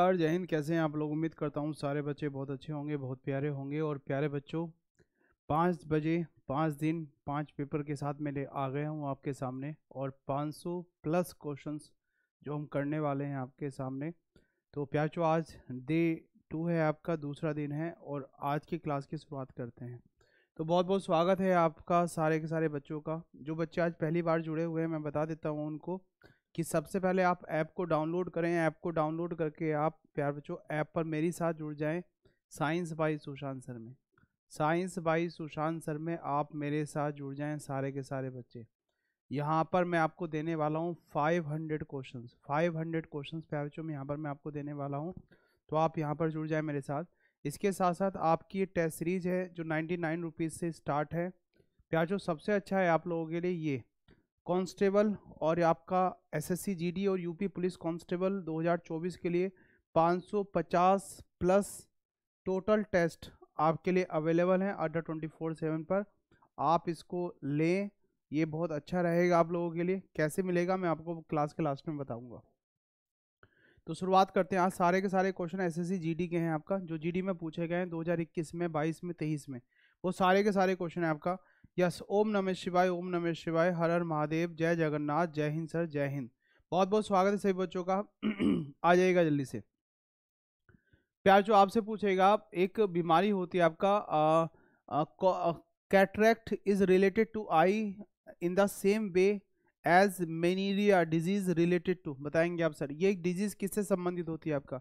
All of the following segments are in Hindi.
नमस्कार जय हिंद कैसे हैं आप लोग उम्मीद करता हूँ सारे बच्चे बहुत अच्छे होंगे बहुत प्यारे होंगे और प्यारे बच्चों पाँच बजे पाँच दिन पाँच पेपर के साथ मैं ले आ गया हूँ आपके सामने और 500 प्लस क्वेश्चंस जो हम करने वाले हैं आपके सामने तो प्याचो आज डे टू है आपका दूसरा दिन है और आज की क्लास की शुरुआत करते हैं तो बहुत बहुत स्वागत है आपका सारे के सारे बच्चों का जो बच्चे आज पहली बार जुड़े हुए हैं मैं बता देता हूँ उनको कि सबसे पहले आप ऐप को डाउनलोड करें ऐप को डाउनलोड करके आप प्यार बच्चों ऐप पर मेरे साथ जुड़ जाएं साइंस बाई सुशांत सर में साइंस बाई सुशांत सर में आप मेरे साथ जुड़ जाएं सारे के सारे बच्चे यहाँ पर मैं आपको देने वाला हूँ 500 क्वेश्चंस 500 क्वेश्चंस प्यार बच्चों में यहाँ पर मैं आपको देने वाला हूँ तो आप यहाँ पर जुड़ जाएँ मेरे साथ इसके साथ साथ आपकी टेस्ट सीरीज है जो नाइन्टी नाइन रुपीज़ से स्टार्ट है प्यार जो सबसे अच्छा है आप लोगों के लिए ये कांस्टेबल और आपका एसएससी जीडी और यूपी पुलिस कांस्टेबल 2024 के लिए 550 प्लस टोटल टेस्ट आपके लिए अवेलेबल हैं अड्डा ट्वेंटी फोर सेवन पर आप इसको लें ये बहुत अच्छा रहेगा आप लोगों के लिए कैसे मिलेगा मैं आपको क्लास के लास्ट में बताऊंगा तो शुरुआत करते हैं आज सारे के सारे क्वेश्चन एसएससी जीडी के हैं आपका जो जीडी में पूछे गए हैं 2021 में 22 में 23 में वो सारे के सारे क्वेश्चन है आपका यस ओम नमः शिवाय ओम नमः शिवाय हर हर महादेव जय जगन्नाथ जय हिंद सर जय हिंद बहुत बहुत स्वागत है सभी बच्चों का आ जाइएगा जल्दी से प्यार जो आपसे पूछेगा एक बीमारी होती है आपका cataract is related to eye in the same way as Meniere's disease related to बताएंगे आप सर ये एक डिजीज किससे संबंधित होती है आपका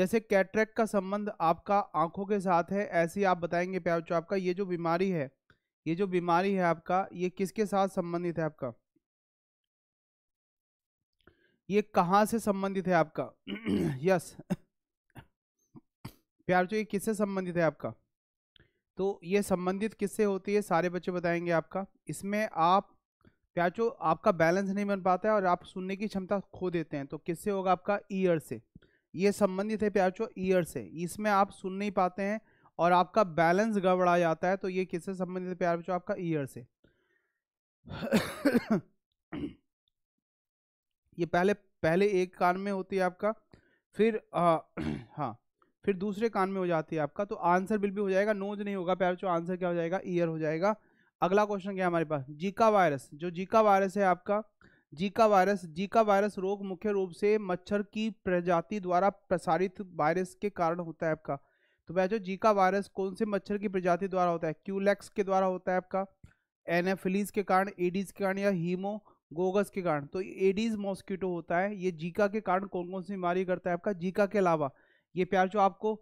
जैसे कैटरेक्ट का संबंध आपका आंखों के साथ है ऐसे ही आप बताएंगे प्यार जो आपका ये जो बीमारी है ये जो बीमारी है आपका ये किसके साथ संबंधित है आपका ये कहाँ से संबंधित है आपका यस प्यार जो ये किससे संबंधित है आपका तो ये संबंधित किससे होती है सारे बच्चे बताएंगे आपका इसमें आप प्याचो आपका बैलेंस नहीं बन पाता है और आप सुनने की क्षमता खो देते हैं तो किससे होगा आपका ईयर से ये संबंधित है प्याचो ईयर से इसमें आप सुन नहीं पाते हैं और आपका बैलेंस गड़बड़ा जाता है तो ये किससे संबंधित प्यार बच्चों आपका ईयर से ये पहले पहले एक कान में होती है आपका फिर आ, हाँ फिर दूसरे कान में हो जाती है आपका तो आंसर बिल भी हो जाएगा नोज नहीं होगा प्यार बच्चों आंसर क्या हो जाएगा ईयर हो जाएगा अगला क्वेश्चन क्या है हमारे पास जीका वायरस जो जीका वायरस है आपका जीका वायरस जीका वायरस रोग मुख्य रूप से मच्छर की प्रजाति द्वारा प्रसारित वायरस के कारण होता है आपका तो बैचो जीका वायरस कौन से मच्छर की प्रजाति द्वारा होता है क्यूलेक्स के द्वारा होता है आपका एनाफिलीज के कारण एडीज के कारण या हीमो गोगस के कारण तो एडीज मॉस्किटो होता है ये जीका के कारण कौन कौन सी बीमारी करता है आपका जीका के अलावा ये प्यार जो आपको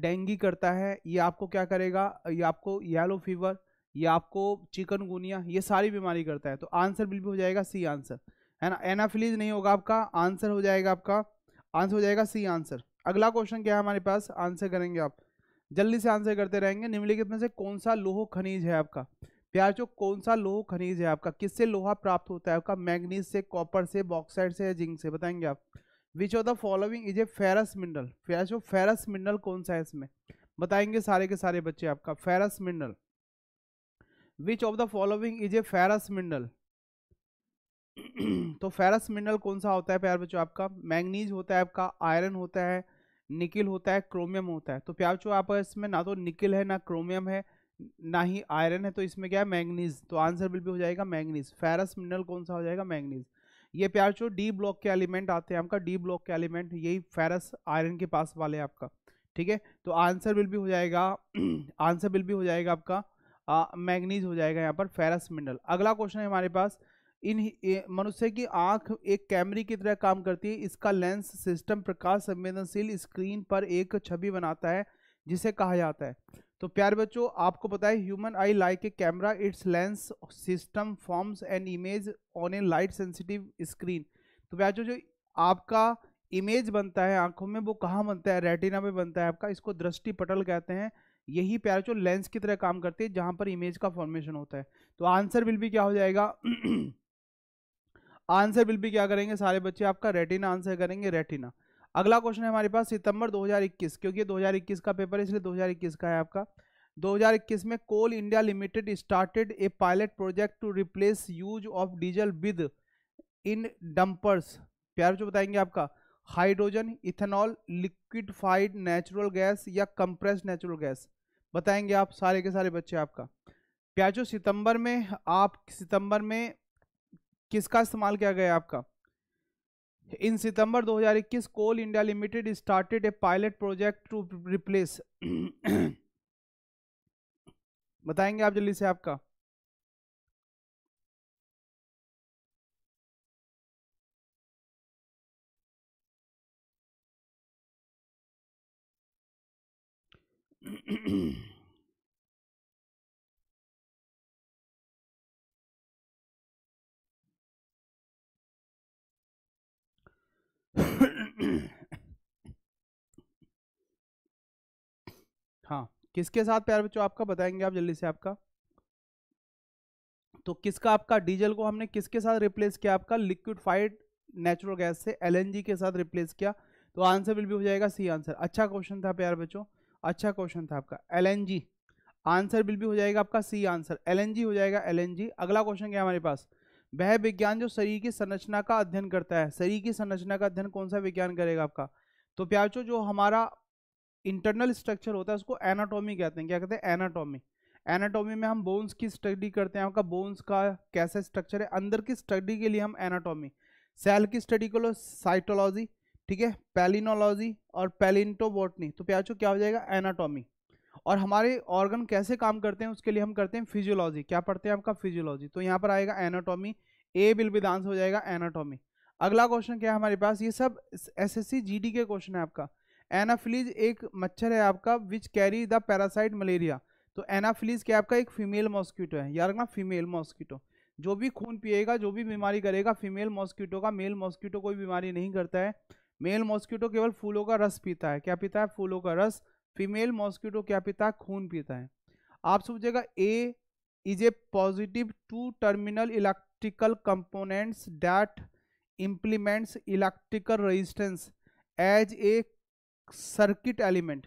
डेंगी करता है ये आपको क्या करेगा ये आपको येलो फीवर ये आपको चिकनगुनिया ये सारी बीमारी करता है तो आंसर बिल्कुल हो जाएगा सी आंसर है ना एनाफिलीज नहीं होगा आपका आंसर हो जाएगा आपका आंसर हो जाएगा सी आंसर अगला क्वेश्चन क्या है हमारे पास आंसर करेंगे आप जल्दी से आंसर करते रहेंगे निम्नलिखित में से कौन सा लोह खनिज है आपका प्यार प्याचो कौन सा लोह खनिज है आपका किससे लोहा प्राप्त होता है आपका मैग्नीज से कॉपर से बॉक्साइड से या जिंक से बताएंगे आप which of the following is a ferrous mineral प्याचो फेरस मिनरल कौन सा है इसमें बताएंगे सारे के सारे बच्चे आपका ferrous mineral which of the following is a ferrous mineral तो फेरस मिनरल कौन सा होता है प्यार बच्चों आपका मैंगनीज होता है आपका आयरन होता है निकिल होता है क्रोमियम होता है तो प्यार बच्चों आपका इसमें ना तो निकिल है ना क्रोमियम है ना ही आयरन है तो इसमें क्या है मैंगनीज तो आंसर बिल भी हो जाएगा मैंगनीज फेरस मिनरल कौन सा हो जाएगा मैंगनीज ये प्यार बच्चों डी ब्लॉक के एलिमेंट आते हैं आपका डी ब्लॉक के एलिमेंट यही फेरस आयरन के पास वाले हैं आपका ठीक है तो आंसर बिल भी हो जाएगा आंसर बिल भी हो जाएगा आपका मैग्नीज हो जाएगा यहाँ पर फेरस मिनरल अगला क्वेश्चन है हमारे पास इन मनुष्य की आंख एक कैमरे की तरह काम करती है इसका लेंस सिस्टम प्रकाश संवेदनशील स्क्रीन पर एक छवि बनाता है जिसे कहा जाता है तो प्यारे बच्चों आपको पता है human eye like a camera its lens system forms and image on a light sensitive screen तो प्यारे जो आपका इमेज बनता है आंखों में वो कहाँ बनता है रेटिना में बनता है आपका इसको दृष्टि पटल कहते हैं यही प्यारे जो लेंस की तरह काम करती है जहाँ पर इमेज का फॉर्मेशन होता है तो आंसर बिल भी क्या हो जाएगा आंसर विल भी क्या करेंगे सारे बच्चे आपका रेटिना आंसर करेंगे रेटिना अगला क्वेश्चन है हमारे पास सितंबर 2021 क्योंकि 2021 का पेपर इसलिए 2021 का है आपका 2021 में Coal India Limited started a pilot project to replace use of diesel with in dumpers प्यार जो बताएंगे आपका hydrogen ethanol liquefied natural gas या कंप्रेस नेचुरल गैस बताएंगे आप सारे के सारे बच्चे आपका प्याजो सितंबर में आप सितंबर में किसका इस्तेमाल किया गया आपका in September 2021 Coal India Limited started a pilot project to replace बताएंगे आप जल्दी से आपका हाँ किसके साथ प्यार बच्चों आपका बताएंगे आप जल्दी से आपका तो किसका आपका डीजल को हमने किसके साथ रिप्लेस किया आपका लिक्विडफाइड नेचुरल गैस से एलएनजी के साथ रिप्लेस किया तो आंसर विल भी हो जाएगा सी आंसर अच्छा क्वेश्चन था प्यार बच्चों अच्छा क्वेश्चन था आपका एलएनजी आंसर बिल भी हो जाएगा आपका सी आंसर एलएनजी हो जाएगा एलएनजी अगला क्वेश्चन क्या हमारे पास वह विज्ञान जो शरीर की संरचना का अध्ययन करता है शरीर की संरचना का अध्ययन कौन सा विज्ञान करेगा आपका तो प्याचो जो हमारा इंटरनल स्ट्रक्चर होता है उसको एनाटॉमी कहते हैं क्या कहते हैं एनाटॉमी एनाटॉमी में हम बोन्स की स्टडी करते हैं आपका बोन्स का कैसा स्ट्रक्चर है अंदर की स्टडी के लिए हम एनाटॉमी सेल की स्टडी कर लो साइटोलॉजी ठीक है पैलिनोलॉजी और पैलिनटोबॉटनी तो प्याचो क्या हो जाएगा एनाटॉमी और हमारे ऑर्गन कैसे काम करते हैं उसके लिए हम करते हैं फिजियोलॉजी क्या पढ़ते हैं आपका फिजियोलॉजी तो यहाँ पर आएगा एनाटॉमी ए बिल विदांस हो जाएगा एनाटॉमी अगला क्वेश्चन क्या है हमारे पास ये सब जी डी के क्वेश्चन है आपका एनाफिलीज एक मच्छर है आपका which carry the parasite malaria तो एनाफिलीज क्या आपका एक फीमेल मॉस्किटो है याद रखना फीमेल मॉस्किटो जो भी खून पिएगा जो भी बीमारी करेगा फीमेल मॉस्किटो का मेल मॉस्किटो कोई बीमारी नहीं करता है मेल मॉस्किटो केवल फूलों का रस पीता है क्या पीता है फूलों का रस फीमेल मॉस्किटो क्या पीता है खून पीता है आप समझेगा a is a positive two terminal electrical components that implements electrical resistance as a circuit element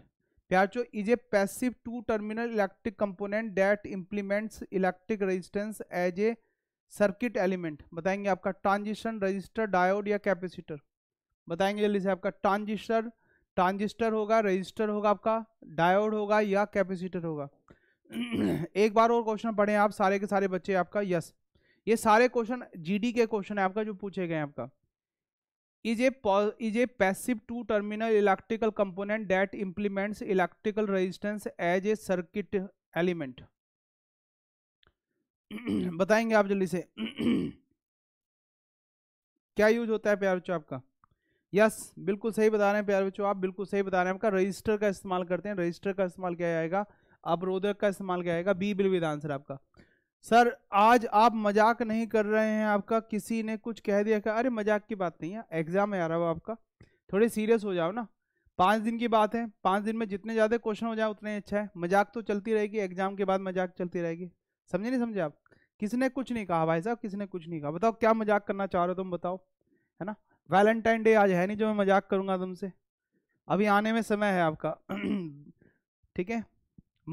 Piacho is a passive two terminal electric component that implements electric resistance as a circuit element बताएंगे आपका ट्रांजिशन रजिस्टर डायोड या कैपेसिटर बताएंगे जल्दी से आपका ट्रांजिस्टर ट्रांजिस्टर होगा रजिस्टर होगा आपका डायोड होगा या कैपेसिटर होगा एक बार और क्वेश्चन पढ़े आप सारे के सारे बच्चे आपका यस ये सारे क्वेश्चन जीडी के क्वेश्चन है आपका जो पूछे गए आपका is a is a passive two terminal electrical component that implements electrical resistance as a circuit element बताएंगे आप जल्दी से क्या यूज होता है प्यार बच्चों आपका यस yes, बिल्कुल सही बता रहे हैं प्यार बच्चों आप बिल्कुल सही बता रहे हैं आपका रजिस्टर का इस्तेमाल करते हैं रजिस्टर का इस्तेमाल किया जाएगा अवरोधक का इस्तेमाल किया जाएगा बी बिल विद आंसर आपका सर आज आप मजाक नहीं कर रहे हैं आपका किसी ने कुछ कह दिया कि अरे मजाक की बात नहीं है एग्जाम है यार हो आपका थोड़े सीरियस हो जाओ ना पाँच दिन की बात है पाँच दिन में जितने ज़्यादा क्वेश्चन हो जाए उतने अच्छा है मजाक तो चलती रहेगी एग्जाम के बाद मजाक चलती रहेगी समझे नहीं समझे आप किसने कुछ नहीं कहा भाई साहब किसने कुछ नहीं कहा बताओ क्या मजाक करना चाह रहे हो तुम बताओ है ना वैलेंटाइन डे आज है नहीं जो मैं मजाक करूँगा तुमसे अभी आने में समय है आपका ठीक है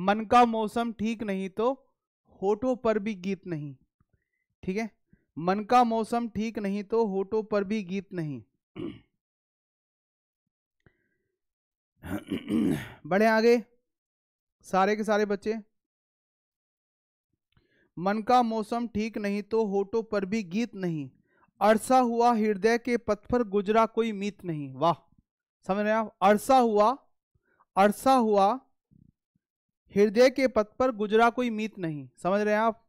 मन का मौसम ठीक नहीं तो होठों पर भी गीत नहीं ठीक है मन का मौसम ठीक नहीं तो होठों पर भी गीत नहीं बढ़े आगे सारे के सारे बच्चे मन का मौसम ठीक नहीं तो होठों पर भी गीत नहीं अरसा हुआ हृदय के पथ पर गुजरा कोई मीत नहीं वाह समझ रहे आप अरसा हुआ अरसा हुआ हृदय के पथ पर गुजरा कोई मीत नहीं समझ रहे हैं आप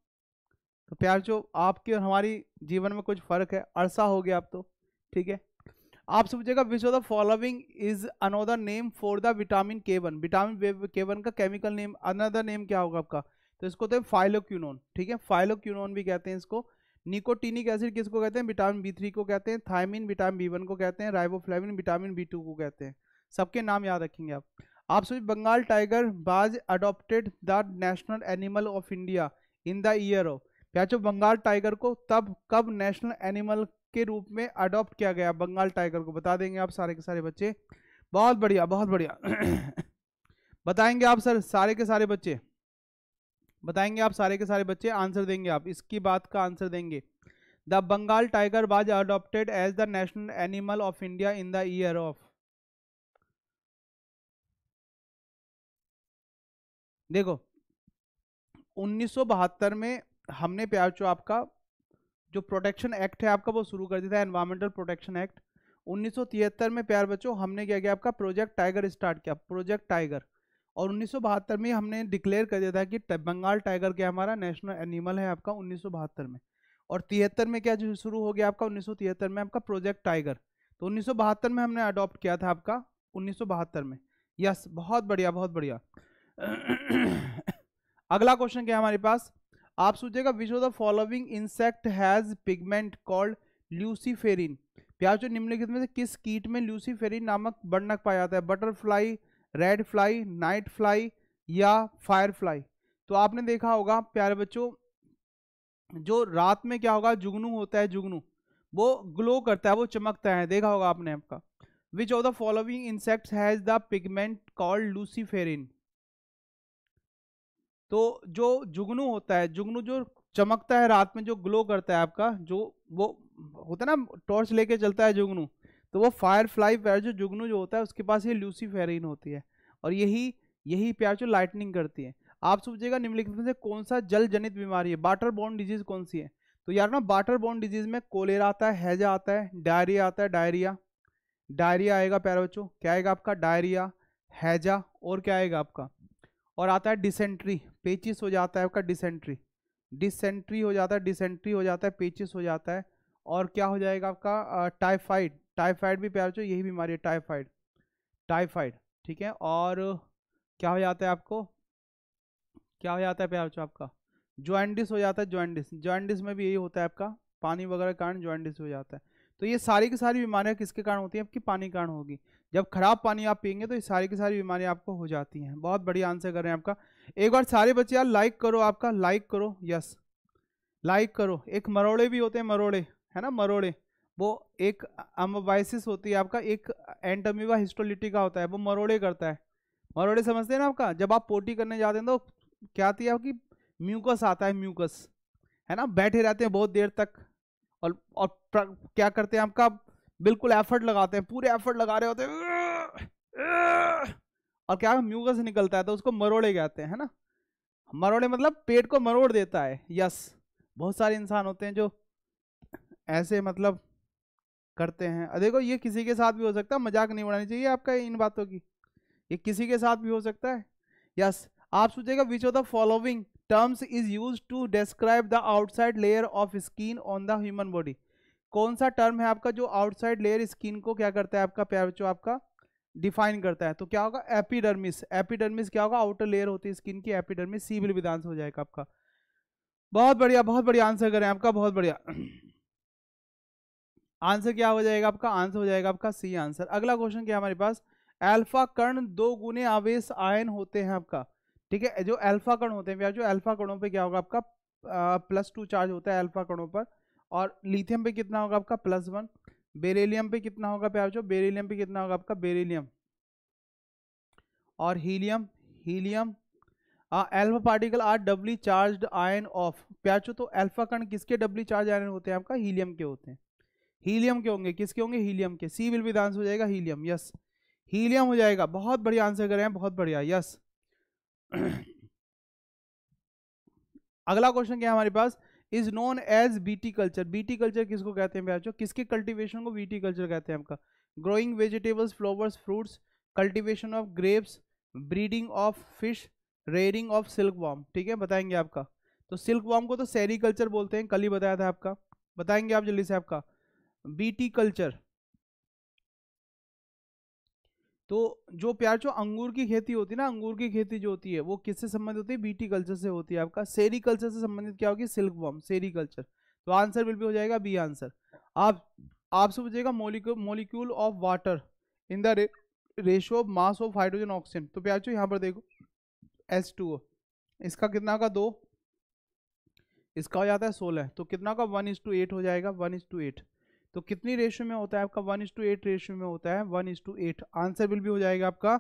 तो प्यार जो आपके और हमारी जीवन में कुछ फ़र्क है अरसा हो गया आप तो ठीक है आप समझेगा which of the following is another name for the vitamin K one vitamin K one का केमिकल नेम अनदर नेम क्या होगा आपका तो इसको तो फाइलोक्यूनोन ठीक है फाइलोक्यूनोन भी कहते हैं इसको निकोटीनिक एसिड किसको कहते हैं विटामिन बी थ्री को कहते हैं थायमिन विटामिन बी वन को कहते हैं राइबोफ्लेविन विटामिन बी टू को कहते हैं सबके नाम याद रखेंगे आप आप सभी Bengal tiger was adopted the national animal of India in the year of प्याचो बंगाल टाइगर को तब कब नेशनल एनिमल के रूप में अडॉप्ट किया गया बंगाल टाइगर को बता देंगे आप सारे के सारे बच्चे बहुत बढ़िया बहुत बढ़िया बताएंगे आप सर सारे के सारे बच्चे बताएंगे आप सारे के सारे बच्चे आंसर देंगे आप इसकी बात का आंसर देंगे the Bengal tiger was adopted as the national animal of India in the year of देखो उन्नीस में हमने प्यार चो आपका जो प्रोटेक्शन एक्ट है आपका वो शुरू कर दिया था एनवायरमेंटल प्रोटेक्शन एक्ट 1973 में प्यार बच्चों हमने क्या किया आपका प्रोजेक्ट टाइगर स्टार्ट किया प्रोजेक्ट टाइगर और उन्नीस में हमने डिक्लेयर कर दिया था कि बंगाल टाइगर क्या हमारा नेशनल एनिमल है आपका उन्नीस में और तिहत्तर में क्या शुरू हो गया आपका उन्नीस में आपका प्रोजेक्ट टाइगर तो उन्नीस में हमने अडॉप्ट किया था आपका उन्नीस में यस बहुत बढ़िया बहुत बढ़िया अगला क्वेश्चन क्या है हमारे पास आप सोचिएगा which of the following insect has pigment called luciferin जो निम्नलिखित में से किस कीट में ल्यूसीफेरिन नामक बर्णक पाया जाता है butterfly red fly night fly या फायर फ्लाई तो आपने देखा होगा प्यारे बच्चों जो रात में क्या होगा जुगनू होता है जुगनू वो ग्लो करता है वो चमकता है देखा होगा आपने आपका which of the following insects has the pigment called luciferin तो जो जुगनू होता है जुगनू जो चमकता है रात में जो ग्लो करता है आपका जो वो होता है ना टॉर्च लेके चलता है जुगनू तो वो फायर फ्लाई प्यार जो जुगनू जो होता है उसके पास ये लूसीफेरिन होती है और यही यही प्यार जो लाइटनिंग करती है आप सोचिएगा निम्नलिखित में से कौन सा जल जनित बीमारी है बाटर बॉन्ड डिजीज कौन सी है तो यार ना बाटर बॉन्ड डिजीज में कोलेरा आता है हैजा आता है डायरिया आता है डायरिया डायरिया आएगा प्यार बच्चों क्या आएगा आपका डायरिया हैजा और क्या आएगा आपका और आता है डिसेंट्री पेचिस हो जाता है आपका डिसेंट्री डिसेंट्री हो जाता है डिसेंट्री हो जाता है पेचिस हो जाता है और क्या हो जाएगा आपका टाइफाइड टाइफाइड भी प्यार यही बीमारी है टाइफाइड टाइफाइड ठीक है और क्या हो जाता है आपको क्या हो जाता है प्यार आपका ज्वाइंडिस हो जाता है ज्वाइंडिस ज्वाइंडिस में भी यही होता है आपका पानी वगैरह कारण ज्वाइंडिस हो जाता है तो ये सारी की सारी बीमारियाँ किसके कारण होती हैं आपकी पानी कारण होगी जब खराब पानी आप पियेंगे तो ये सारी की सारी बीमारियाँ आपको हो जाती हैं बहुत बढ़िया आंसर कर रहे हैं आपका एक बार सारे बच्चे यार लाइक करो आपका लाइक करो यस लाइक करो एक मरोड़े भी होते हैं मरोड़े है ना मरोड़े वो एक अम्बाइसिस होती है आपका एक एंटमिवा हिस्टोलिटी का होता है वो मरोड़े करता है मरोड़े समझते हैं ना आपका जब आप पोटी करने जाते हैं तो क्या आती है आपकी म्यूकस आता है म्यूकस है ना बैठे रहते हैं बहुत देर तक और और क्या करते हैं आपका बिल्कुल एफर्ट लगाते हैं पूरे एफर्ट लगा रहे होते हैं और क्या म्यूगस निकलता है तो उसको मरोड़े कहते हैं है ना मरोड़े मतलब पेट को मरोड़ देता है यस बहुत सारे इंसान होते हैं जो ऐसे मतलब करते हैं देखो ये किसी के साथ भी हो सकता है मजाक नहीं उड़ानी चाहिए आपका इन बातों की ये किसी के साथ भी हो सकता है यस आप सोचेगा which of the following terms is use to describe the outside layer of skin on the human body कौन सा टर्म है आपका जो आउटसाइड लेयर स्किन को क्या करता है आपका प्यार बच्चों आपका डिफाइन करता है तो क्या होगा एपिडर्मिस एपिडर्मिस क्या होगा आउटर लेयर होती है स्किन की एपिडर्मिस सीविल विधांस हो जाएगा आपका बहुत बढ़िया बहुत बढ़िया आंसर करें आपका बहुत बढ़िया आंसर क्या हो जाएगा आपका आंसर हो जाएगा आपका सी आंसर अगला क्वेश्चन क्या हमारे पास एल्फा कर्ण दो गुने आवेश आयन होते हैं आपका ठीक है जो एल्फा कर्ण होते हैं जो एल्फा कर्णों पे क्या होगा आपका प्लस टू चार्ज होता है एल्फा कर्णों पर और लिथियम पे कितना होगा आपका प्लस वन बेरेलियम पे कितना होगा प्यार जो बेरेलियम पे कितना होगा आपका बेरेलियम और helium helium alpha particle are doubly charged ion of प्याचो तो एल्फा कण किसके डबली चार्ज आयन होते हैं आपका हीलियम के होते हैं हीलियम के होंगे किसके होंगे हीलियम के सी विल भी आंसर हो जाएगा हीलियम यस हीलियम हो जाएगा बहुत बढ़िया आंसर कर रहे हैं बहुत बढ़िया यस अगला क्वेश्चन क्या है हमारे पास is known as BT culture BT culture किसको कहते हैं प्याचो किसके कल्टिवेशन को बीटी कल्चर कहते हैं आपका growing vegetables flowers fruits cultivation of grapes breeding of fish rearing of silk worm ठीक है बताएंगे आपका तो सिल्क वॉम को तो सेरी कल्चर बोलते हैं कल ही बताया था आपका बताएंगे आप जल्दी से आपका बीटी कल्चर तो जो प्यार जो अंगूर की खेती होती है ना अंगूर की खेती जो होती है वो किससे संबंधित होती है बीटी कल्चर से होती है आपका सेरी कल्चर से संबंधित क्या होगी सिल्क वॉम सेरी कल्चर तो आंसर बिल्कुल हो जाएगा बी आंसर आप आपसे पूछेगा molecule of water in the ratio of mass of hydrogen oxygen तो प्यार यहाँ पर देखो एस टू इसका कितना का दो इसका हो जाता है सोलह तो कितना का वन इज टू एट हो जाएगा वन इज टू एट तो कितनी रेशियो में होता है आपका one is to eight ratio में होता है one is to eight answer बिल भी हो जाएगा आपका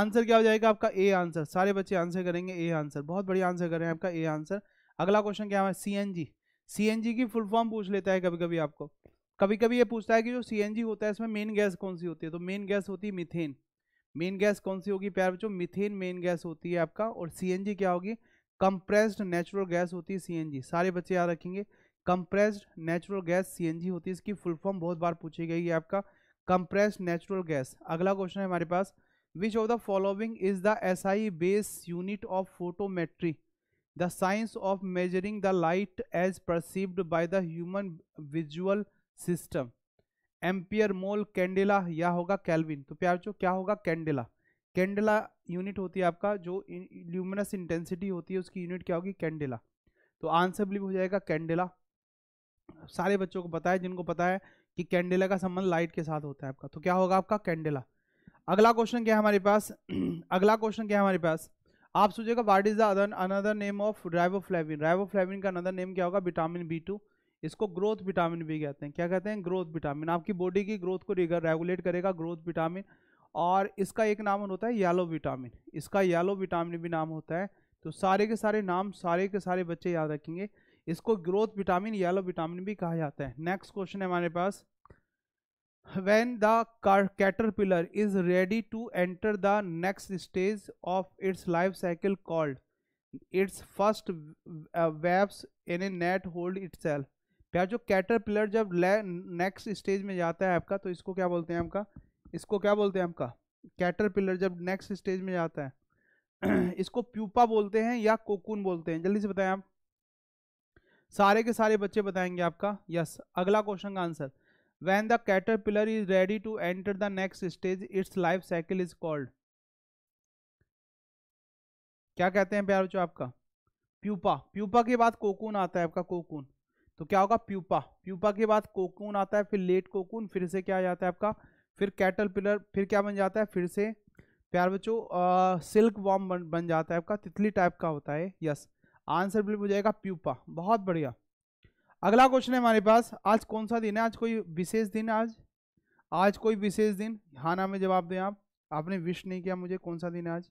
आंसर क्या हो जाएगा आपका ए आंसर सारे बच्चे आंसर करेंगे ए आंसर बहुत बढ़िया आंसर कर रहे हैं आपका ए आंसर अगला क्वेश्चन क्या है C N G C N G की फुल फॉर्म पूछ लेता है कभी कभी आपको कभी कभी ये पूछता है कि जो सी एन जी होता है इसमें मेन गैस कौन सी होती है तो मेन गैस होती है मिथेन मेन गैस कौन सी होगी प्यार बच्चों मिथेन मेन गैस होती है आपका और सी एन जी क्या होगी कंप्रेस्ड नेचुरल गैस होती है सी एन जी सारे बच्चे याद रखेंगे कंप्रेस्ड नेचुरल गैस सीएनजी होती है इसकी फुल फॉर्म बहुत बार पूछी गई है आपका कंप्रेस्ड नेचुरल गैस अगला क्वेश्चन है हमारे पास which of the following is the S I base unit of photometry the science of measuring the light as perceived by the human visual system ampere mole candela या होगा कैलविन तो प्यार क्या होगा कैंडेला कैंडेला यूनिट होती है आपका जो ल्यूमिनस इंटेंसिटी होती है उसकी यूनिट क्या होगी कैंडेला तो आंसर बिलीव हो जाएगा कैंडेला सारे बच्चों को पता है जिनको पता है कि कैंडेला का संबंध लाइट के साथ होता है आपका तो क्या होगा आपका कैंडेला अगला क्वेश्चन क्या है हमारे पास अगला क्वेश्चन क्या है हमारे पास आप सोचेगा what is the another name of riboflavin riboflavin का अनदर नेम क्या होगा विटामिन बी टू इसको ग्रोथ विटामिन बी कहते हैं क्या कहते हैं ग्रोथ विटामिन आपकी बॉडी की ग्रोथ को रेगुलेट करेगा ग्रोथ विटामिन और इसका एक नाम होता है येलो विटामिन इसका येलो विटामिन भी नाम होता है तो सारे के सारे नाम सारे के सारे बच्चे याद रखेंगे इसको ग्रोथ विटामिन येलो विटामिन भी कहा जाता है नेक्स्ट क्वेश्चन है हमारे पास when the caterpillar is ready to enter the next stage of its life cycle called its first in a net hold it itself प्यार जो कैटरपिलर जब नेक्स्ट स्टेज में जाता है आपका तो इसको क्या बोलते हैं आपका इसको क्या बोलते हैं आपका कैटरपिलर जब नेक्स्ट स्टेज में जाता है इसको प्यूपा बोलते हैं या कोकून बोलते हैं जल्दी से बताएं आप सारे के सारे बच्चे बताएंगे आपका यस अगला क्वेश्चन का answer when the pillar is ready to enter the next stage its life cycle is called क्या कहते हैं प्यार बच्चों आपका प्यूपा प्यूपा के बाद कोकून आता है आपका कोकून तो क्या होगा प्यूपा प्यूपा के बाद कोकून आता है फिर लेट कोकून फिर से क्या आ जाता है आपका फिर कैटल पिलर फिर क्या बन जाता है फिर से प्यार बच्चों सिल्क वॉम बन बन जाता है आपका तितली टाइप का होता है यस आंसर बिल्कुल हो जाएगा प्यूपा बहुत बढ़िया अगला क्वेश्चन है हमारे पास आज कौन सा दिन है आज कोई विशेष दिन है आज आज कोई विशेष दिन हाँ में जवाब दें आप आपने विश नहीं किया मुझे कौन सा दिन है आज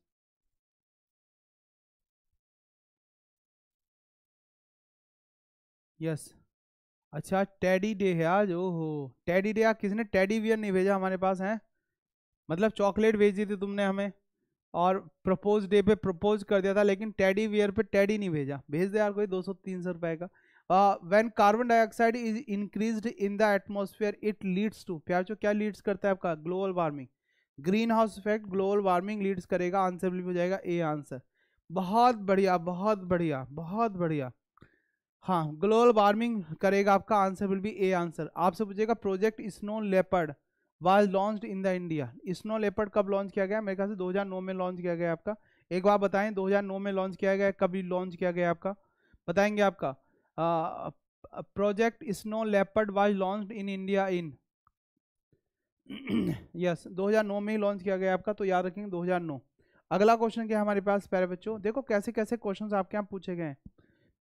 यस अच्छा टैडी डे है आज ओहो टैडी डे आज किसने टैडी वियर नहीं भेजा हमारे पास है मतलब चॉकलेट भेजी थी तुमने हमें और प्रपोज डे पे प्रपोज कर दिया था लेकिन टेडी वियर पे टेडी नहीं भेजा भेज दिया यार कोई दो सौ तीन सौ रुपए का when carbon dioxide is increased in the atmosphere it leads to जो क्या लीड्स करता है आपका global warming greenhouse effect global warming leads करेगा आंसर भी हो जाएगा ए आंसर बहुत बढ़िया बहुत बढ़िया बहुत बढ़िया हाँ ग्लोबल वार्मिंग करेगा आपका answer will be A answer आपसे पूछेगा project snow leopard was launch in the India snow leopard कब लॉन्च किया गया मेरे ख्याल से 2009 में लॉन्च किया गया आपका एक बार बताएं 2009 में लॉन्च किया गया कभी लॉन्च किया गया आपका बताएंगे आपका project snow leopard was launch in India in yes 2009 में ही लॉन्च किया गया आपका तो याद रखेंगे दो अगला क्वेश्चन क्या हमारे पास पैर बच्चों देखो कैसे कैसे क्वेश्चन आपके यहाँ पूछे गए हैं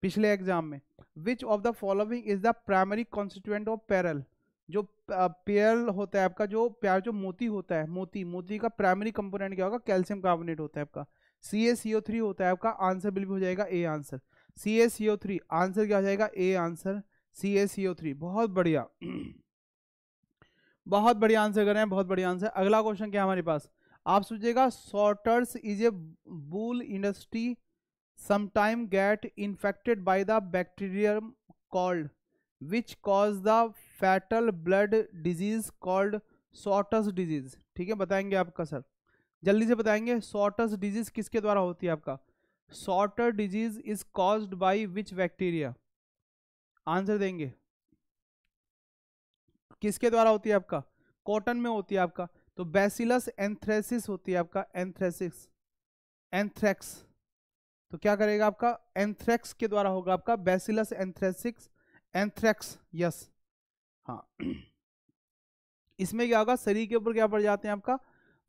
पिछले एग्जाम में which of the following is the primary constituent of pearl जो पेयर होता है आपका जो प्यार जो मोती होता है मोती मोती का प्राइमरी कंपोनेंट क्या होगा कैल्शियम कार्बोनेट होता है आपका C S C O three होता है आपका आंसर बिल्कुल हो जाएगा A answer C S C O three answer क्या हो जाएगा A answer C S C O three बहुत बढ़िया बहुत बढ़िया आंसर कर रहे हैं बहुत बढ़िया आंसर अगला क्वेश्चन क्या हमारे पास आप सोचिएगा sorters is a bull industry sometime get infected by the bacterium called which cause the fatal blood disease called sotto disease ठीक है बताएंगे आपका सर जल्दी से बताएंगे सॉटस डिजीज़ किसके द्वारा होती है आपका sotto disease is caused by which bacteria answer देंगे किसके द्वारा होती है आपका कॉटन में होती है आपका तो बेसिलस एंथ्रेसिस होती है आपका एंथ्रेसिस एंथ्रेक्स तो क्या करेगा आपका एंथ्रेक्स के द्वारा होगा आपका बेसिलस एंथ्रेसिक्स एंथ्रेक्स यस हाँ इसमें क्या होगा शरीर के ऊपर क्या पड़ जाते हैं आपका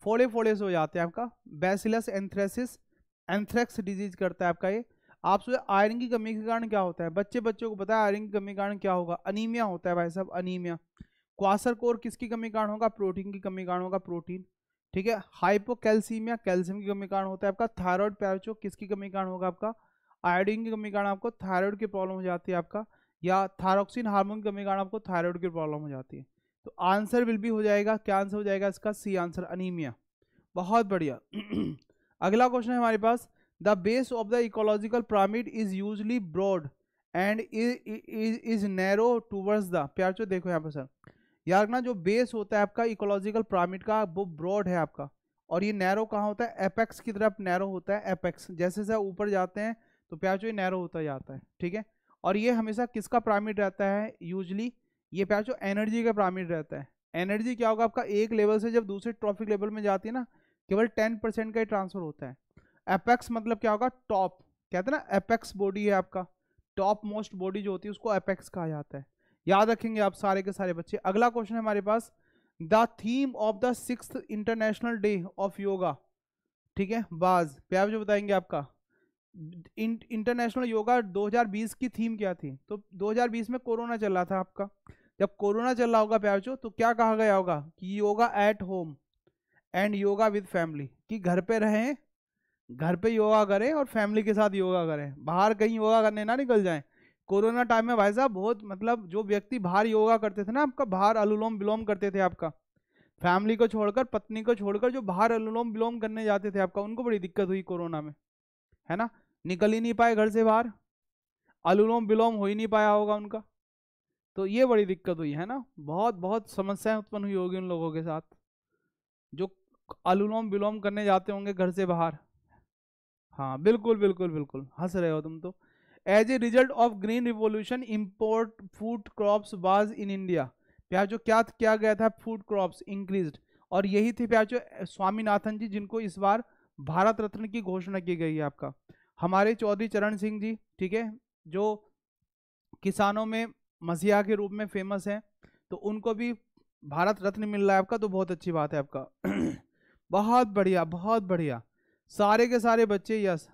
फोड़े फोड़े से हो जाते हैं आपका बैसिलस एंथ्रेसिस एंथ्रेक्स डिजीज करता है आपका ये आप सोचे आयरन की कमी के कारण क्या होता है बच्चे बच्चों को बताया आयरन की कमी के कारण क्या होगा अनिमिया होता है भाई साहब अनिमिया क्वासर कोर किसकी कमी कारण होगा प्रोटीन की कमी कारण होगा प्रोटीन ठीक है हाइपोकैल्सीमिया कैल्शियम की कमी कारण होता है आपका थायराइड पैरचो किसकी कमी कारण होगा आपका आयोडीन की कमी कारण आपको थायराइड की प्रॉब्लम हो जाती है आपका या थायरोक्सिन हार्मोन की कमी के कारण आपको थायराइड की प्रॉब्लम हो जाती है तो आंसर विल भी हो जाएगा क्या आंसर हो जाएगा इसका सी आंसर अनिमिया बहुत बढ़िया अगला क्वेश्चन है हमारे पास the base of the ecological pyramid is usually broad and is narrow towards the प्यार देखो यहाँ पर सर यार ना जो बेस होता है आपका इकोलॉजिकल पिरामिड का वो ब्रॉड है आपका और ये नैरो कहाँ होता है एपेक्स की तरफ नैरो होता है एपेक्स जैसे जैसे ऊपर जाते हैं तो चो ये नैरो होता जाता है ठीक है और ये हमेशा किसका पिरामिड रहता है यूजली ये प्याज जो एनर्जी का पिरामिड रहता है एनर्जी क्या होगा आपका एक लेवल से जब दूसरे ट्रॉफिक लेवल में जाती है ना केवल टेन परसेंट का ही ट्रांसफर होता है एपेक्स मतलब क्या होगा टॉप कहते हैं ना एपेक्स बॉडी है आपका टॉप मोस्ट बॉडी जो होती है उसको एपेक्स कहा जाता है याद रखेंगे आप सारे के सारे बच्चे अगला क्वेश्चन है हमारे पास the theme of the six international day of yoga ठीक है बाज प्यार जो बताएंगे आपका इंटरनेशनल योगा 2020 की थीम क्या थी तो 2020 में कोरोना चल रहा था आपका जब कोरोना चल रहा होगा चो तो क्या कहा गया होगा कि yoga at home and yoga with family कि घर पे रहें घर पे योगा करें और फैमिली के साथ योगा करें बाहर कहीं योगा करने ना निकल जाएं कोरोना टाइम में भाई साहब बहुत मतलब जो व्यक्ति बाहर योगा करते थे ना आपका बाहर अलुलोम विलोम करते थे आपका फैमिली को छोड़कर पत्नी को छोड़कर जो बाहर अलुलोम विलोम करने जाते थे आपका उनको बड़ी दिक्कत हुई कोरोना में है ना निकल ही नहीं पाए घर से बाहर अनुलोम विलोम हो ही नहीं पाया होगा उनका तो ये बड़ी दिक्कत हुई है ना बहुत बहुत समस्याएं उत्पन्न हुई होगी उन लोगों के साथ जो अनुलोम विलोम करने जाते होंगे घर से बाहर हाँ बिल्कुल बिल्कुल बिल्कुल हंस रहे हो तुम तो as a result of green revolution import food crops was in India प्याजो क्या किया गया था फूड क्रॉप्स इंक्रीज और यही थे प्याजो स्वामीनाथन जी जिनको इस बार भारत रत्न की घोषणा की गई है आपका हमारे चौधरी चरण सिंह जी ठीक है जो किसानों में मसीहा के रूप में फेमस हैं तो उनको भी भारत रत्न मिल रहा है आपका तो बहुत अच्छी बात है आपका बहुत बढ़िया बहुत बढ़िया सारे के सारे बच्चे यस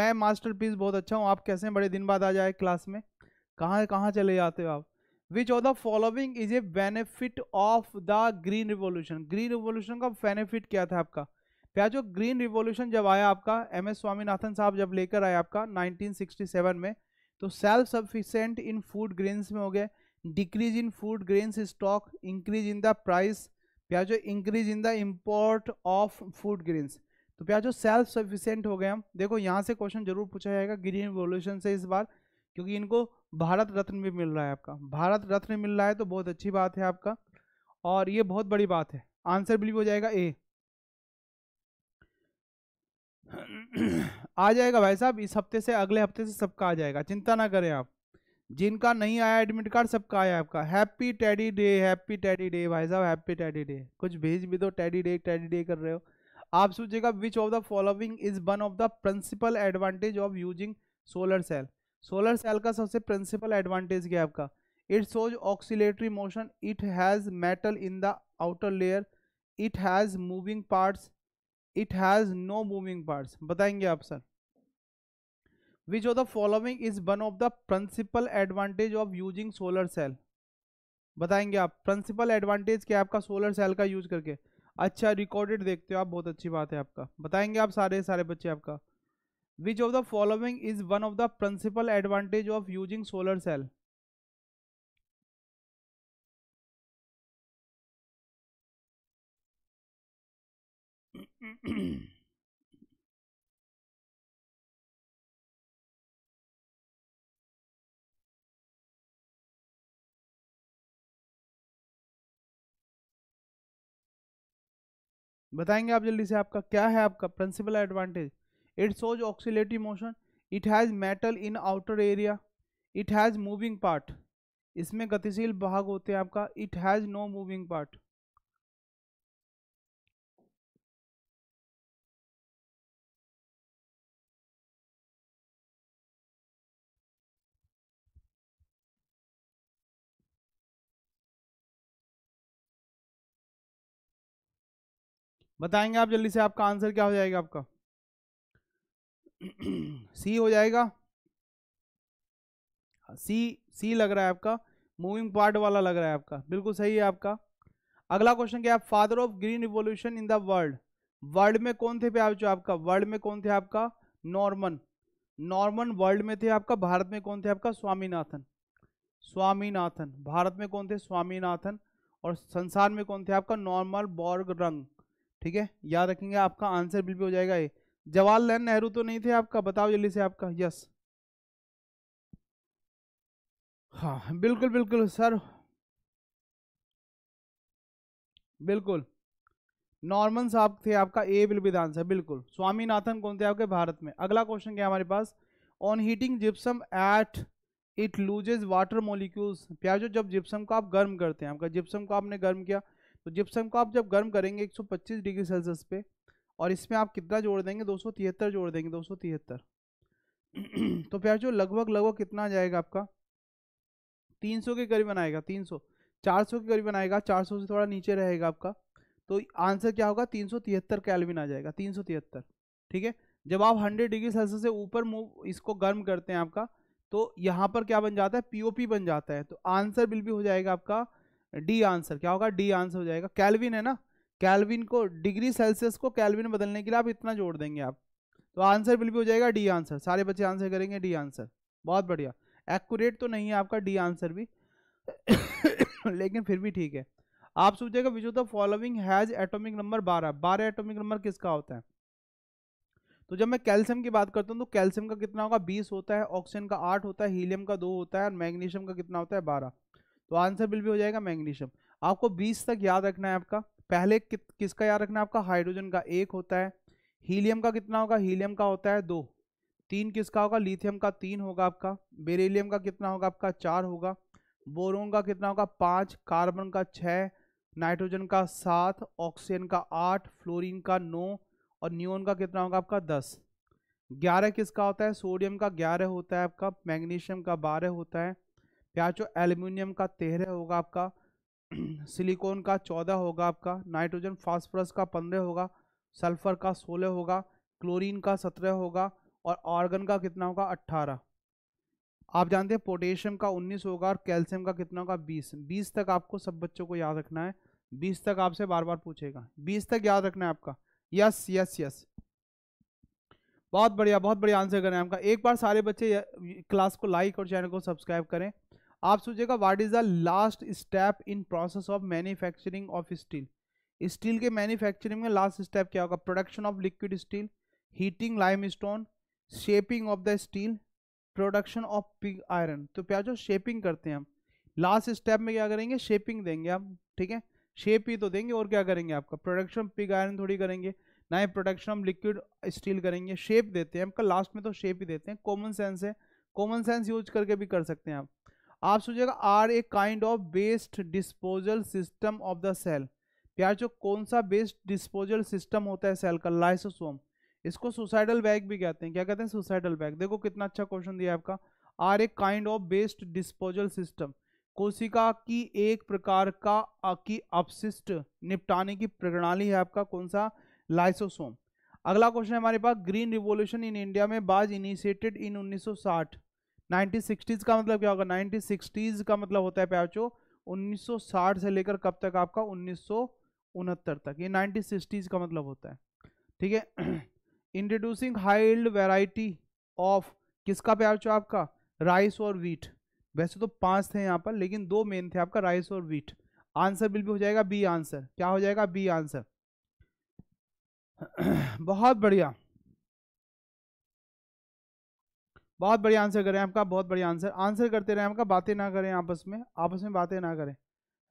मैं मास्टरपीस बहुत अच्छा हूँ आप कैसे हैं बड़े दिन बाद आ जाए क्लास में कहाँ कहाँ चले जाते हो आप which of the following is a benefit of the green revolution green revolution का बेनिफिट क्या था आपका प्याजो ग्रीन रिवॉल्यूशन जब आया आपका एम एस स्वामीनाथन साहब जब लेकर आए आपका 1967 में तो self sufficient in food grains में हो गया decrease in food grains stock increase in the price प्याजो increase in the import of food grains तो प्याजो सेल्फ सफिशेंट हो गए हम देखो यहाँ से क्वेश्चन जरूर पूछा जाएगा ग्रीन रिवॉल्यूशन से इस बार क्योंकि इनको भारत रत्न भी मिल रहा है आपका भारत रत्न मिल रहा है तो बहुत अच्छी बात है आपका और ये बहुत बड़ी बात है आंसर बिल्कुल हो जाएगा ए आ जाएगा भाई साहब इस हफ्ते से अगले हफ्ते से सबका आ जाएगा चिंता ना करें आप जिनका नहीं आया एडमिट कार्ड सबका आया आपका happy teddy day happy teddy day भाई साहब हैप्पी टैडी डे कुछ भेज भी दो टैडी डे टैडी डे कर रहे हो आप सोचिएगा which of the following is one of the principal advantage of using solar cell solar cell का सबसे प्रिंसिपल एडवांटेज क्या है आपका it shows oscillatory motion it has metal in the outer layer it has moving parts it has no moving parts बताएंगे आप sir which of the following is one of the principal advantage of using solar cell बताएंगे आप प्रिंसिपल एडवांटेज क्या आपका सोलर सेल का यूज करके अच्छा रिकॉर्डेड देखते हो आप बहुत अच्छी बात है आपका बताएंगे आप सारे सारे बच्चे आपका which of the following is one of the principal advantage of using solar cell बताएंगे आप जल्दी से आपका क्या है आपका principal advantage it shows oxidative motion it has metal in outer area it has moving part इसमें गतिशील भाग होते हैं आपका it has no moving part बताएंगे आप जल्दी से आपका आंसर क्या हो जाएगा आपका सी हो जाएगा सी सी लग रहा है आपका मूविंग पार्ट वाला लग रहा है आपका बिल्कुल सही है आपका अगला क्वेश्चन क्या है father of green revolution in the world world में कौन थे आप जो आपका वर्ल्ड में कौन थे आपका नॉर्मन नॉर्मन वर्ल्ड में थे आपका भारत में कौन थे आपका स्वामीनाथन स्वामीनाथन भारत में कौन थे स्वामीनाथन और संसार में कौन थे आपका नॉर्मल बॉर्ग रंग ठीक है याद रखेंगे आपका आंसर बिल्कुल हो जाएगा ये जवाहरलाल नेहरू तो नहीं थे आपका बताओ जल्दी से आपका यस हाँ बिल्कुल बिल्कुल सर बिल्कुल नॉर्मन साहब थे आपका ए बिल आंसर बिल्कुल स्वामीनाथन कौन थे आपके भारत में अगला क्वेश्चन क्या हमारे पास on heating gypsum at it loses water molecules प्याजो जब जिप्सम को आप गर्म करते हैं आपका जिप्सम को आपने गर्म किया तो जिप्सम को आप जब गर्म करेंगे 125 डिग्री सेल्सियस पे और इसमें आप कितना जोड़ देंगे दो जोड़ देंगे दो तो प्यार जो लगभग लगभग कितना आ जाएगा आपका 300 के करीब आएगा 300 400 के करीब आएगा 400 से थोड़ा नीचे रहेगा आपका तो आंसर क्या होगा तीन सौ तिहत्तर कैलविन आ जाएगा तीन सौ तिहत्तर ठीक है जब आप हंड्रेड डिग्री सेल्सियस से ऊपर मूव इसको गर्म करते हैं आपका तो यहाँ पर क्या बन जाता है पीओपी बन जाता है तो आंसर बिल भी हो जाएगा आपका डी आंसर क्या होगा डी आंसर हो जाएगा कैलविन है ना कैलविन को डिग्री सेल्सियस को कैलविन बदलने के लिए आप इतना जोड़ देंगे आप तो आंसर बिल भी हो जाएगा डी आंसर सारे बच्चे आंसर करेंगे डी आंसर बहुत बढ़िया एक्यूरेट तो नहीं है आपका डी आंसर भी लेकिन फिर भी ठीक है आप सोचिएगा which of the following has atomic number बारह बारह एटॉमिक नंबर किसका होता है तो जब मैं कैल्शियम की बात करता हूँ तो कैल्शियम का कितना होगा बीस होता है ऑक्सीजन का आठ होता है हीलियम का दो होता है और मैग्नीशियम का कितना होता है बारह तो आंसर बिल भी हो जाएगा मैग्नीशियम आपको बीस तक याद रखना है आपका पहले कि, किसका याद रखना है आपका हाइड्रोजन का एक होता है हीलियम का कितना होगा हीलियम का होता है दो तीन किसका होगा लिथियम का तीन होगा आपका बेरेलीम का कितना होगा आपका चार होगा बोरोन का कितना होगा पाँच कार्बन का छः नाइट्रोजन का सात ऑक्सीजन का आठ फ्लोरीन का नौ और न्यून का कितना होगा आपका दस ग्यारह किसका होता है सोडियम का ग्यारह होता है आपका मैग्नीशियम का बारह होता है क्या जो एल्यूमिनियम का तेरह होगा आपका सिलिकॉन का चौदह होगा आपका नाइट्रोजन फास्फोरस का पंद्रह होगा सल्फर का सोलह होगा क्लोरीन का सत्रह होगा और आर्गन का कितना होगा अट्ठारह आप जानते हैं पोटेशियम का उन्नीस होगा और कैल्शियम का कितना होगा बीस बीस तक आपको सब बच्चों को याद रखना है बीस तक आपसे बार बार पूछेगा बीस तक याद रखना है आपका यस यस यस बहुत बढ़िया बहुत बढ़िया आंसर करें आपका एक बार सारे बच्चे क्लास को लाइक और चैनल को सब्सक्राइब करें आप सोचेगा what is the last step in process of manufacturing of steel steel के मैन्युफैक्चरिंग में लास्ट स्टेप क्या होगा production of liquid steel heating limestone shaping of the steel production of pig iron तो प्याजो शेपिंग करते हैं हम लास्ट स्टेप में क्या करेंगे शेपिंग देंगे हम ठीक है शेप ही तो देंगे और क्या करेंगे आपका प्रोडक्शन पिग आयरन थोड़ी करेंगे ना ही प्रोडक्शन ऑफ लिक्विड स्टील करेंगे शेप देते हैं आपका लास्ट में तो शेप ही देते हैं कॉमन सेंस है कॉमन सेंस यूज करके भी कर सकते हैं आप आप सोचिएगा are a kind of best disposal system of the cell प्यार जो कौन सा बेस्ट डिस्पोजल सिस्टम होता है सेल का लाइसोसोम इसको सुसाइडल बैग भी कहते हैं क्या कहते हैं सुसाइडल बैग देखो कितना अच्छा क्वेश्चन दिया आपका are a kind of best disposal system कोशिका की एक प्रकार का की अपशिष्ट निपटाने की प्रणाली है आपका कौन सा लाइसोसोम अगला क्वेश्चन है हमारे पास ग्रीन रिवोल्यूशन इन इंडिया में बाज इनिशिएटेड इन 1960 1960s का मतलब क्या होगा 1960s का मतलब होता है प्याचो 1960 से लेकर कब तक आपका उन्नीस तक ये 1960s का मतलब होता है ठीक है इंट्रोड्यूसिंग हाइल्ड वेराइटी ऑफ किसका प्याचो आपका राइस और वीट वैसे तो पांच थे यहाँ पर लेकिन दो मेन थे आपका राइस और वीट आंसर बिल भी हो जाएगा बी आंसर क्या हो जाएगा बी आंसर बहुत बढ़िया बहुत बढ़िया आंसर करें आपका बहुत बढ़िया आंसर आंसर करते रहें आपका बातें ना करें आपस में आपस में बातें ना करें